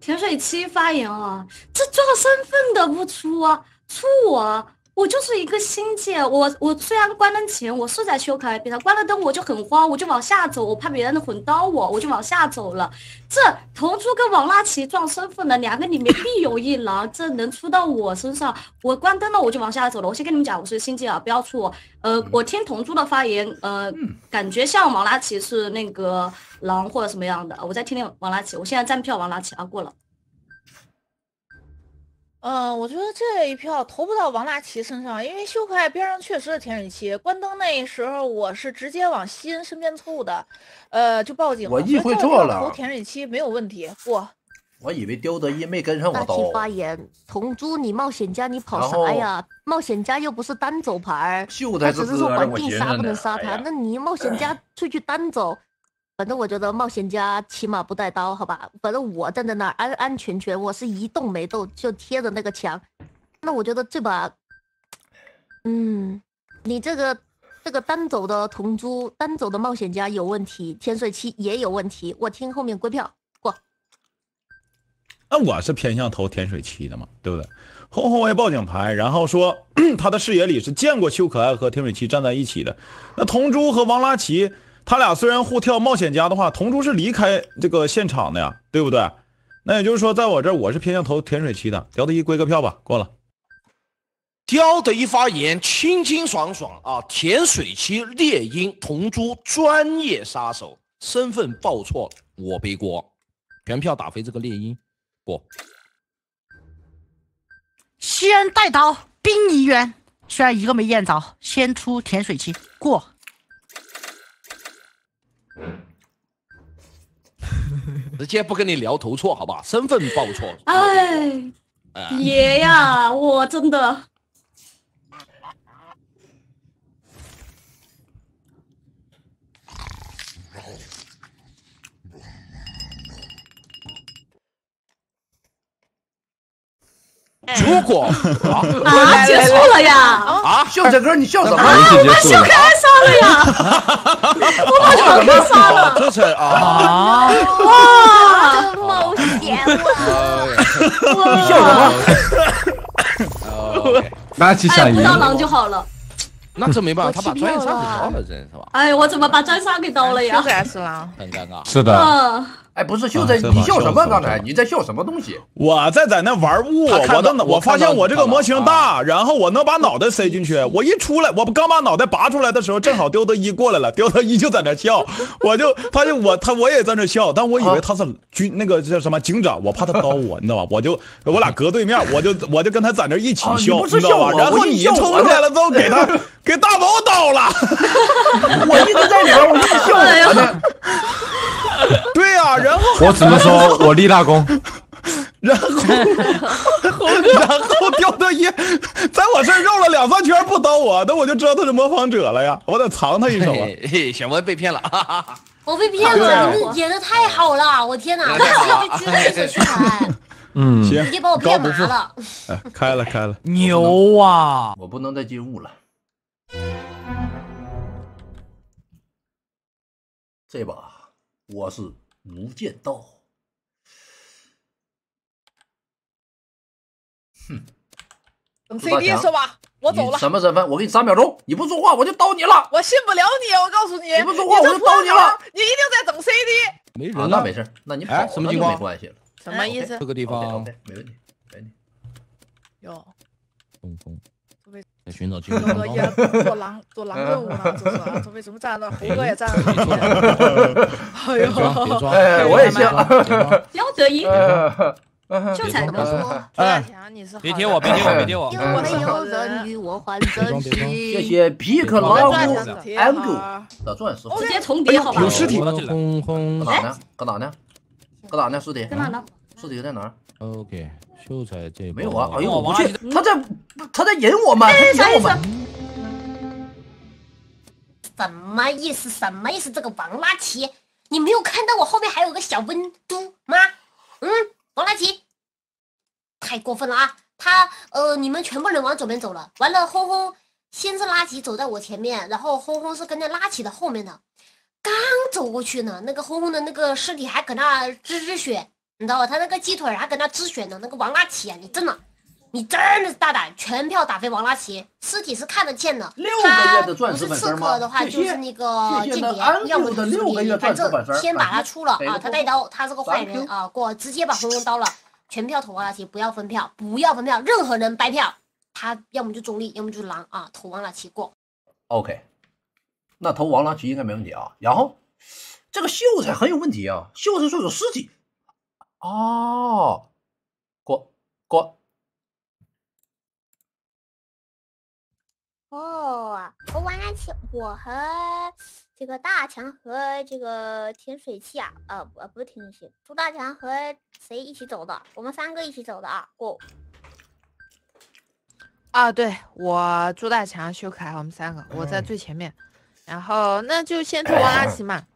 Speaker 7: 甜水七发言啊，这装身份的不出啊，出我。我就是一个心界，我我虽然关灯前，我是在修卡片上，关了灯我就很慌，我就往下走，我怕别人的混刀我，我就往下走了。这同猪跟王拉奇撞身份了，两个里面必有一狼，这能出到我身上，我关灯了我就往下走了。我先跟你们讲，我是心界啊，不要出。呃，我听同猪的发言，呃，感觉像王拉奇是那个狼或者什么样的，我再听听王拉奇，我现在站票王拉奇啊，过了。
Speaker 8: 嗯，我觉得这一票投不到王大奇身上，因为秀可爱边上确实是田水希。关灯那时候我是直接往西恩身边凑的，呃，就报警。我误会错了。投田水希没有问题，不。
Speaker 1: 我以为刁德一没跟上我刀。大奇发
Speaker 2: 言：同珠，你冒险家你跑啥呀？冒险家又不是单走牌，他只是说环境杀不能杀他。那你冒险家出去单走。反正我觉得冒险家起码不带刀，好吧？反正我站在那儿安安全全，我是一动没动，就贴着那个墙。那我觉得这把，嗯，你这个这个单走的同珠，单走的冒险家有问题，天水七也有问题。我听后面归票过。
Speaker 3: 那我是偏向投天水七的嘛，对不对？红红为报警牌，然后说 他的视野里是见过邱可爱和天水七站在一起的。那同珠和王拉奇。他俩虽然互跳冒险家的话，同珠是离开这个现场的呀，对不对？那也就是说，在我这儿，我是偏向投甜水期的。刁德一归个票吧，过了。刁
Speaker 1: 德一发言清清爽爽啊，甜水期猎鹰同珠专业杀手身份报错我背锅。全票打飞这个猎鹰，过。
Speaker 4: 先带刀冰一员，虽然一个没验着，先出甜水期过。
Speaker 1: 直接不跟你聊头错，好吧？身份报错，
Speaker 7: 哎，爷呀，我真的。
Speaker 1: 如果 啊结束了呀啊！笑小哥，你笑什么？啊，我把笑干上了呀！我把狼干上了！
Speaker 7: 啊！哇！冒
Speaker 6: 险了！笑什么？哎呀，碰到
Speaker 7: 狼就好了。
Speaker 1: 那这没办法，他把专业杀给刀了，真是吧？哎我怎么把砖杀给刀了呀？实是啦！很尴尬，是的。嗯。不是秀才，你笑什么？刚才你在笑什么东西？
Speaker 3: 我在在那玩物，我的我发现我这个模型大，然后我能把脑袋塞进去。我一出来，我刚把脑袋拔出来的时候，正好刁德一过来了，刁德一就在那笑，我就发现我他我也在那笑，但我以为他是军那个叫什么警长，我怕他刀我，你知道吧？我就我俩隔对面，我就我就跟他在那一起笑，你知道吧？然后你冲出来了，之后，给他 给大毛刀了，
Speaker 5: 我一直在里边，我一直笑啥呢？
Speaker 3: 对呀，然后我只能说 我立大功，然后，然后，然后掉到一，在我这儿绕了两三圈不刀我，那我就知道他是模仿者了呀，我得藏他一手啊。
Speaker 1: 什么被骗了？我
Speaker 2: 被骗了！你演的太好了！我天哪！
Speaker 1: 嗯，行。把我憋麻了。哎，开了开了！牛啊！我不能再进雾了。这把。我是无间道。哼，等 CD 是吧？
Speaker 7: 我走了。什么身份？
Speaker 1: 我给
Speaker 8: 你三秒钟，你不说话我就刀你了。我信不了你，我告诉你，你不说话我就刀你了。你一定在等 CD。
Speaker 1: 没人了，那没事，那你跑什么情况？没关系了，什么意思？这个地方，没问题，没问题。哟，东风。寻找去，库，狼做狼做狼任 务了，是是？为什么站了？胡哥也站了。哎呦，我也笑。笑得赢，就才能说。别贴我，别贴我，别贴我。谢谢皮克狼物，Angu。咋转是？直接重叠好吧？有尸体吗？搁哪呢？搁哪呢？搁哪呢？尸体。尸体在哪？OK，
Speaker 5: 秀才这没有啊？哎呦，我不去，
Speaker 1: 他在，他在引我们，引我们，
Speaker 2: 什么意思？什么意思？这个王拉奇，你没有看到我后面还有个小温都吗？嗯，王拉奇，太过分了啊！他，呃，你们全部人往左边走了。完了，轰轰先是拉奇走在我前面，然后轰轰是跟着拉奇的后面的。刚走过去呢，那个轰轰的那个尸体还搁那吱吱血。你知道吧？他那个鸡腿还跟他自选的，那个王拉奇，你真的，你真的是大胆，全票打飞王拉奇，尸体是看得见的。六个月的钻石本身吗？血剑的。话就是那个月的钻石本身。先把他出了啊，他带刀，他是个坏人啊，过直接把红龙刀了，全票投王拉奇，不要分票，不要分票，任何人白票，他要么就中立，要么就是狼啊，投王拉奇过。
Speaker 1: OK，那投王拉奇应该没问题啊。然后这个秀才很有问题啊，
Speaker 3: 秀才说有尸体。
Speaker 1: 哦，过过
Speaker 2: 哦！我王安琪，我和这个大强和这个潜水器啊，呃，我不是潜水器，朱大强和谁一起走的？我们三个一起走的啊，过
Speaker 6: 啊！对，我朱大强、修凯，我们三个，我在最前面，然后那就先从王安琪嘛，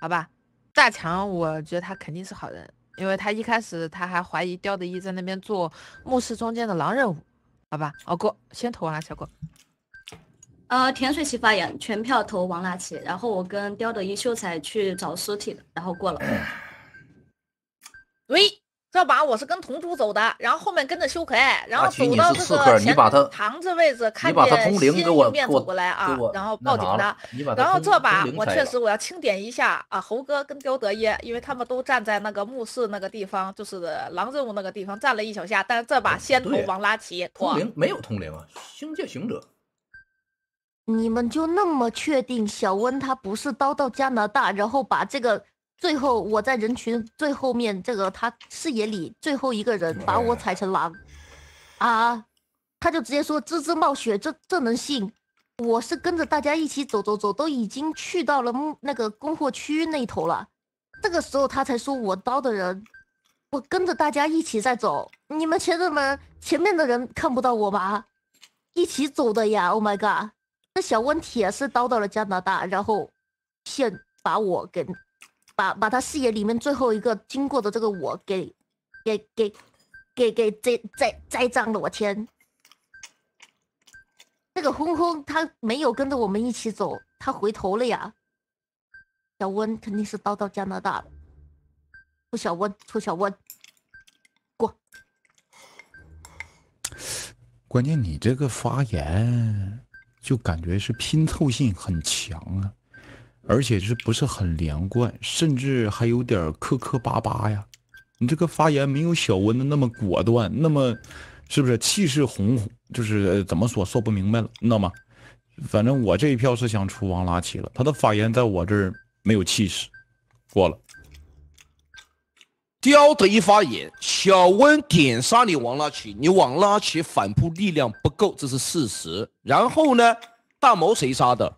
Speaker 6: 好吧？大强，我觉得他肯定是好人。因为他一开始他还怀疑刁德一在那边做墓室中间的狼任务，好吧，过先投完了才过。
Speaker 7: 呃，田水奇发言，全票投王拉奇，然后我跟刁德一秀才去找
Speaker 8: 尸体，然后过了。喂。这把我是跟同珠走的，然后后面跟着修可爱，然后走到这个前堂子位置，看见他从另一面走过来啊，然后报警的。然后这把我确实我要清点一下啊，猴哥跟刁德耶，因为他们都站在那个墓室那个地方，就是狼任务那个地方站了一小下，但是这把先头王拉齐通灵没有通灵啊，星界行者。
Speaker 2: 你们就那么确定小温他不是刀到加拿大，然后把这个？最后，我在人群最后面，这个他视野里最后一个人把我踩成狼，啊！他就直接说滋滋冒血，这这能信？我是跟着大家一起走走走，都已经去到了那个供货区那头了。这个时候他才说我刀的人，我跟着大家一起在走，你们前的们前面的人看不到我吧？一起走的呀！Oh my god，这小题也是刀到了加拿大，然后骗把我给。把把他视野里面最后一个经过的这个我给给给给给栽栽栽赃了！我天，那个轰轰他没有跟着我们一起走，他回头了呀！小温肯定是到到加拿大了，出小温出小温，过。
Speaker 5: 关键你这个发言
Speaker 3: 就感觉是拼凑性很强啊。而且是不是很连贯，甚至还有点磕磕巴巴呀？你这个发言没有小温的那么果断，那么是不是气势洪？就是怎么说说不明白了，知道吗？反正我这一票是想出王拉奇了，他的发言在我这儿没有气势，过了。刁德一发言，小温点
Speaker 1: 杀你王拉奇，你王拉奇反扑力量不够，这是事实。然后呢，大毛谁杀的？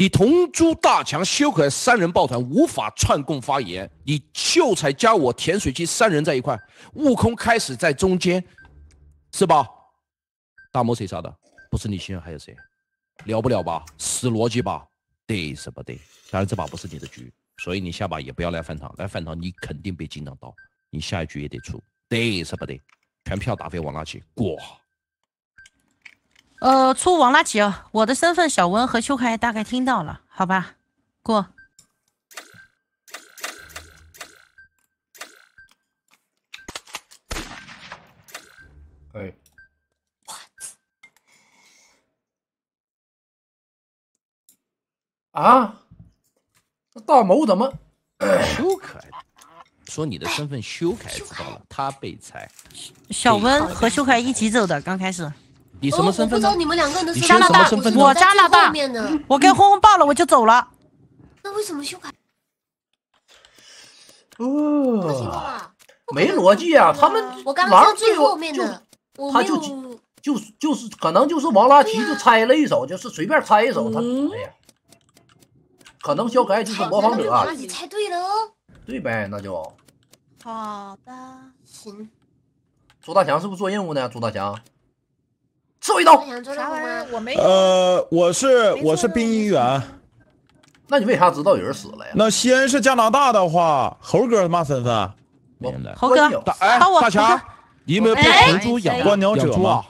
Speaker 1: 你同朱大强、修可三人抱团，无法串供发言。你秀才加我甜水鸡三人在一块，悟空开始在中间，是吧？大魔谁杀的，不是你先？还有谁？聊不了吧？死逻辑吧？对是不对？当然这把不是你的局，所以你下把也不要来翻场。来翻场你肯定被金掌刀，你下一局也得出。对是不对？全票打飞往哪去？过。
Speaker 4: 呃，出王拉奇我的身份小温和修凯大概听到了，好吧，过。
Speaker 5: 哎，what？啊，那大谋怎么？
Speaker 1: 修凯说你的身份修凯知道了，他被裁。小温和修凯一起走的，刚开始。你什
Speaker 4: 么身份？不知道你们两个人的身份吧？我加了大。我跟轰轰报了，我就走了。
Speaker 2: 那为什么修改？
Speaker 1: 哦，没逻辑啊！他们玩最后面的，他就就就是可能就是王拉奇就猜了一手，就是随便猜一手。他哎呀，可能小凯就是模仿者那你
Speaker 7: 猜
Speaker 8: 对了哦。
Speaker 1: 对呗，那就
Speaker 8: 好的，行。
Speaker 1: 朱大强是不是做任务呢？朱大强。
Speaker 8: 做一刀，啥玩意？我没。呃，
Speaker 3: 我是我是兵役员。
Speaker 1: 那你为啥知道有人死了
Speaker 3: 呀？那西安是加拿大的话，猴哥他妈身份？猴哥，大哎大强，你们不是猪养观鸟者吗？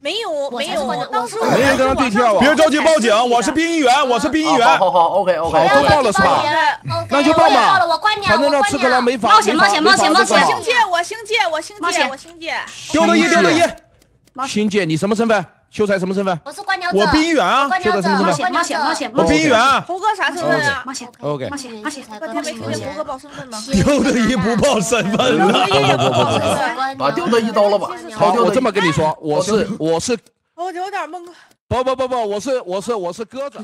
Speaker 8: 没有没有，当时没人跟他对
Speaker 3: 调啊！别着急报警，我是殡仪员，我是殡仪员。好好 OK OK，都报了是吧？
Speaker 8: 那就报吧。反正那刺
Speaker 3: 客来没法，没法，没法，没法。冒险冒险冒险冒险！星
Speaker 8: 界我星界我星界我星界！丢了一丢了一。新
Speaker 1: 姐，你什么身份？秀才什么身份？我是官鸟仔，我
Speaker 8: 兵远啊。秀才什么身份？冒险冒险冒险冒险！我兵远啊。胡哥啥身份？啊？冒险 OK。冒险冒险！O 天没听见险。哥报身份吗？
Speaker 3: 丢的一不报身份了，不不不不，把
Speaker 8: 丢的一刀了吧。好，我这么跟你
Speaker 1: 说，我是我是。
Speaker 8: 我有点懵。不不不
Speaker 1: 不，我是我是我是鸽子。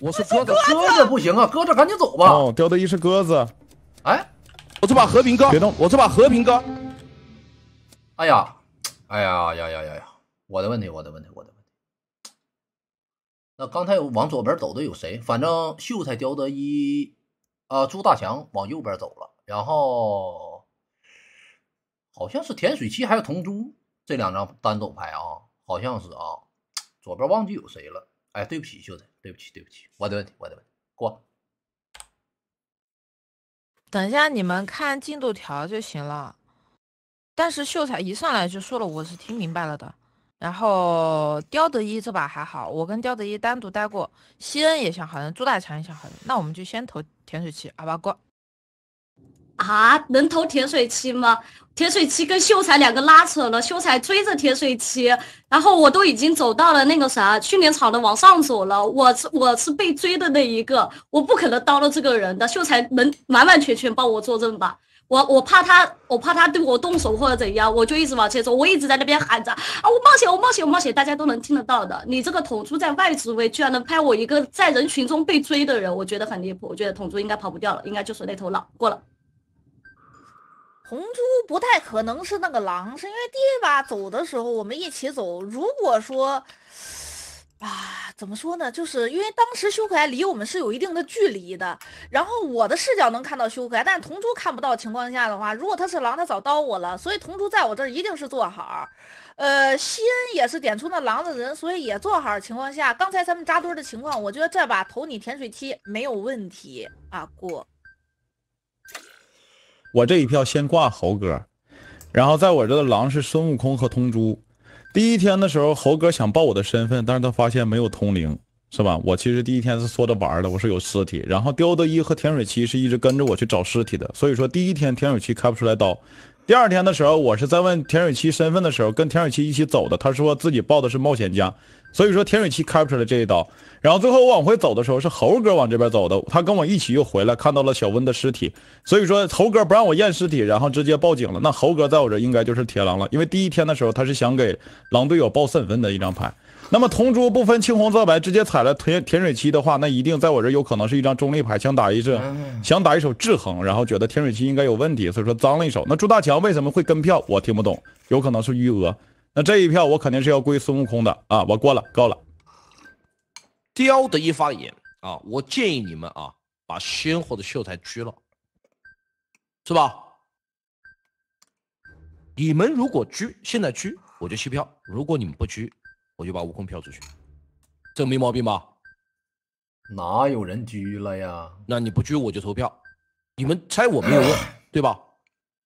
Speaker 3: 我是鸽子，鸽子不行啊，鸽子赶紧走吧。哦，丢的一是鸽子。哎，我这把和平鸽。别动，我这把和平鸽。
Speaker 1: 哎呀，哎呀呀呀呀呀！我的问题，我的问题，我的问题。那刚才往左边走的有谁？反正秀才刁德一，啊，朱大强往右边走了。然后好像是甜水七，还有同珠这两张单走牌啊，好像是啊。左边忘记有谁了。哎，对不起，秀才，对不起，对不起，我的问题，我的问题，过。
Speaker 6: 等一下，你们看进度条就行了。但是秀才一上来就说了，我是听明白了的。然后刁德一这把还好，我跟刁德一单独待过。西恩也想好人，朱大强也想好人，那我们就先投甜水期阿巴过。啊，
Speaker 7: 能投甜水期吗？甜水期跟秀才两个拉扯了，秀才追着甜水期，然后我都已经走到了那个啥，训练场的往上走了。我是我是被追的那一个，我不可能刀了这个人的。秀才能完完全全帮我作证吧？我我怕他，我怕他对我动手或者怎样，我就一直往前走，我一直在那边喊着啊，我冒险，我冒险，我冒险，大家都能听得到的。你这个桶猪在外位，居然能拍我一个在人群中被追的人，我觉得很离谱。我觉得桶猪应该跑不掉了，应该就是那头狼过了。
Speaker 8: 红猪不太可能是那个狼，是因为第一把走的时候我们一起走，如果说。啊，怎么说呢？就是因为当时修爱离我们是有一定的距离的，然后我的视角能看到修爱，但是铜珠看不到情况下的话，如果他是狼，他早刀我了。所以铜珠在我这儿一定是做好，呃，西恩也是点出那狼的人，所以也做好情况下，刚才咱们扎堆的情况，我觉得这把投你甜水梯没有问题啊，过。
Speaker 3: 我这一票先挂猴哥，然后在我这的狼是孙悟空和同珠。第一天的时候，猴哥想报我的身份，但是他发现没有通灵，是吧？我其实第一天是说着玩的，我是有尸体，然后刁德一和田水七是一直跟着我去找尸体的，所以说第一天田水七开不出来刀。第二天的时候，我是在问田水七身份的时候，跟田水七一起走的，他说自己报的是冒险家。所以说天水期开不出来这一刀，然后最后我往回走的时候是猴哥往这边走的，他跟我一起又回来看到了小温的尸体，所以说猴哥不让我验尸体，然后直接报警了。那猴哥在我这应该就是铁狼了，因为第一天的时候他是想给狼队友报身份的一张牌。那么同桌不分青红皂白直接踩了田田水七的话，那一定在我这有可能是一张中立牌，想打一，想打一手制衡，然后觉得田水七应该有问题，所以说脏了一手。那朱大强为什么会跟票？我听不懂，有可能是余额。那这一票我肯定是要归孙悟空的啊！我过了，够了。
Speaker 1: 刁的一发言啊，我建议你们啊，把鲜活的秀才拘了，是吧？你们如果拘，现在拘，我就弃票；如果你们不拘，我就把悟空票出去，这没毛病吧？哪有人拘了呀？那你不拘，我就投票。你们猜我没有问对吧？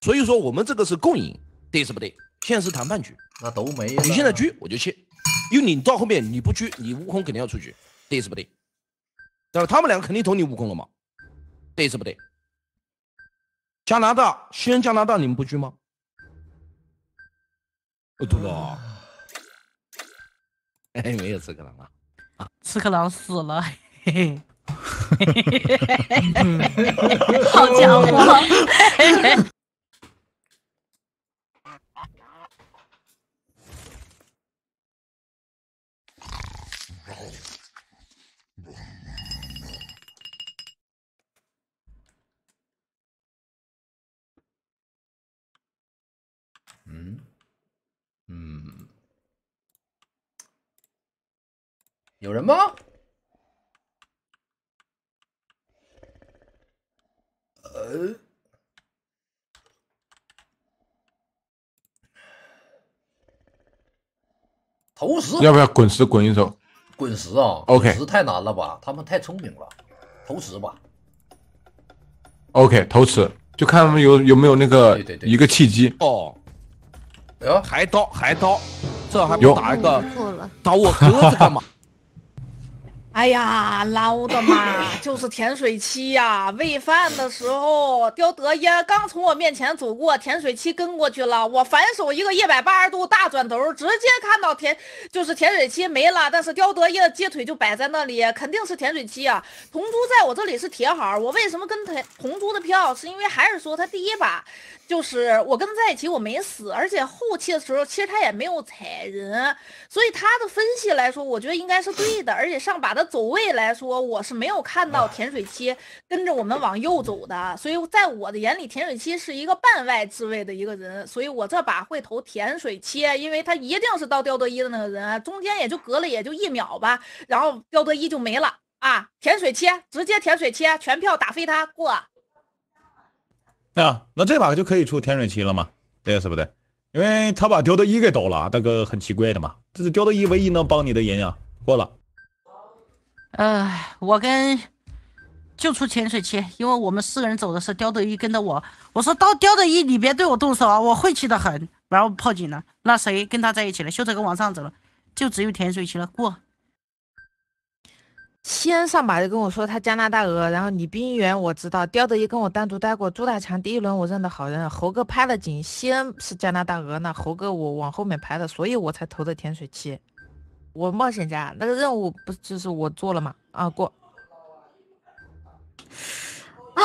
Speaker 1: 所以说我们这个是共赢，对是不对？现实谈判局，那都没有。你现在狙，我就去，因为你到后面你不狙，你悟空肯定要出局，对是不对？对是他们两个肯定投你悟空了嘛，对是不对？加拿大，西安加拿大你们不狙吗？我懂了，
Speaker 8: 哎，
Speaker 1: 没有刺客狼
Speaker 4: 啊，刺客狼死了，嘿嘿嘿嘿嘿嘿嘿嘿，好家伙！
Speaker 7: 有人吗？
Speaker 1: 呃，投石，要不要
Speaker 5: 滚石滚一手？
Speaker 1: 滚石啊！OK，太难了吧？他们太聪明了，投石吧。
Speaker 5: OK，投石就看他们有有没有那个一个契机哦。哟，还刀还刀，这还不打一个？打我哥子干嘛？
Speaker 8: 哎呀，捞的嘛，就是甜水期呀。喂饭的时候，刁德一刚从我面前走过，甜水期跟过去了。我反手一个一百八十度大转头，直接看到甜就是甜水期没了。但是刁德一的鸡腿就摆在那里，肯定是甜水期啊。铜珠在我这里是铁好，我为什么跟铜铜猪的票？是因为还是说他第一把。就是我跟他在一起，我没死，而且后期的时候，其实他也没有踩人，所以他的分析来说，我觉得应该是对的。而且上把的走位来说，我是没有看到甜水期跟着我们往右走的，所以在我的眼里，甜水期是一个半外置位的一个人，所以我这把会投甜水期，因为他一定是到刁德一的那个人，中间也就隔了也就一秒吧，然后刁德一就没了啊，甜水期直接甜水期全票打飞他过。
Speaker 3: 那那这把就可以出天水七了嘛？对，是不对，因为他把刁德一给抖了，大哥很奇怪的嘛。这是刁德一唯一能帮你的人啊，过了。
Speaker 4: 呃，我跟就出潜水期，因为我们四个人走的是刁德一跟着我，我说刀刁德一，你别对我动手啊，我晦气的很。然后我报警了，那谁跟他在一起了？修车哥往上走了，就只有甜水期了，过。
Speaker 6: 西上把就跟我说他加拿大鹅。然后李冰原我知道，刁德一跟我单独待过，朱大强第一轮我认的好人。猴哥拍的景，西是加拿大鹅，那猴哥我往后面排的，所以我才投的甜水期。我冒险家那个任务不就是我做了吗？啊过。哎，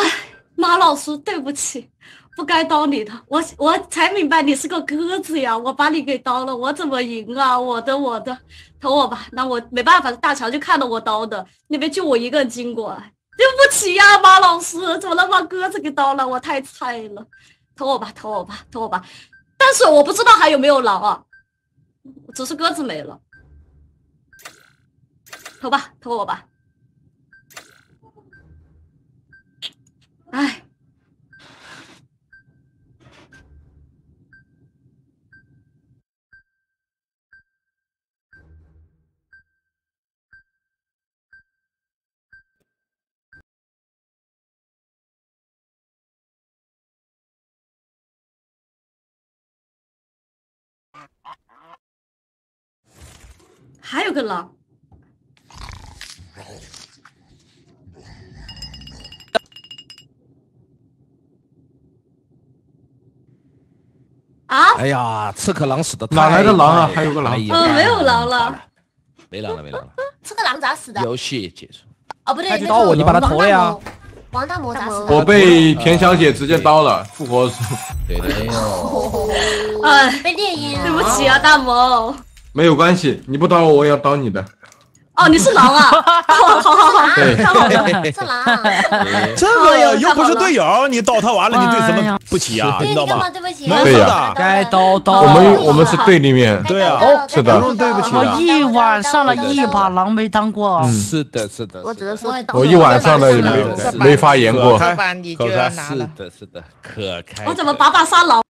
Speaker 6: 马老师对不起。不
Speaker 7: 该刀你的，我我才明白你是个鸽子呀！我把你给刀了，我怎么赢啊？我的我的，投我吧，那我没办法，大乔就看到我刀的，那边就我一个人经过，对不起呀，马老师，怎么能把鸽子给刀了？我太菜了，投我吧，投我吧，投我吧，但是我不知道还有没有狼啊，只是鸽子没了，投吧，投我吧，哎。还有个狼！啊！
Speaker 5: 哎呀，
Speaker 1: 刺客狼死的，哪来的狼啊？还有个狼？嗯，没有狼了，没狼了，没狼了。
Speaker 2: 刺客狼咋死的？
Speaker 1: 游
Speaker 5: 戏结束。
Speaker 2: 哦，不对，你刀我，你把他投了呀？王大魔咋死的？我被田
Speaker 5: 小姐直接刀了，复活。哎呦！
Speaker 2: 哎，被电晕。对不起啊，大魔。
Speaker 5: 没有关系，你不刀我，我也要刀你的。
Speaker 3: 哦，你是狼啊！好好
Speaker 5: 好，对，是狼。
Speaker 3: 这个又不是队友，你刀他完了，你对什么不起啊？你知道吗？对不起，是的，该刀刀。我们我们是
Speaker 5: 对立面，对啊，是的，不对不起。
Speaker 4: 一晚上了一把狼没当过，是的，是的。我
Speaker 1: 只能说，我一晚上了也没没发言过，可开，是的，是的，可开我怎么
Speaker 7: 把把杀狼？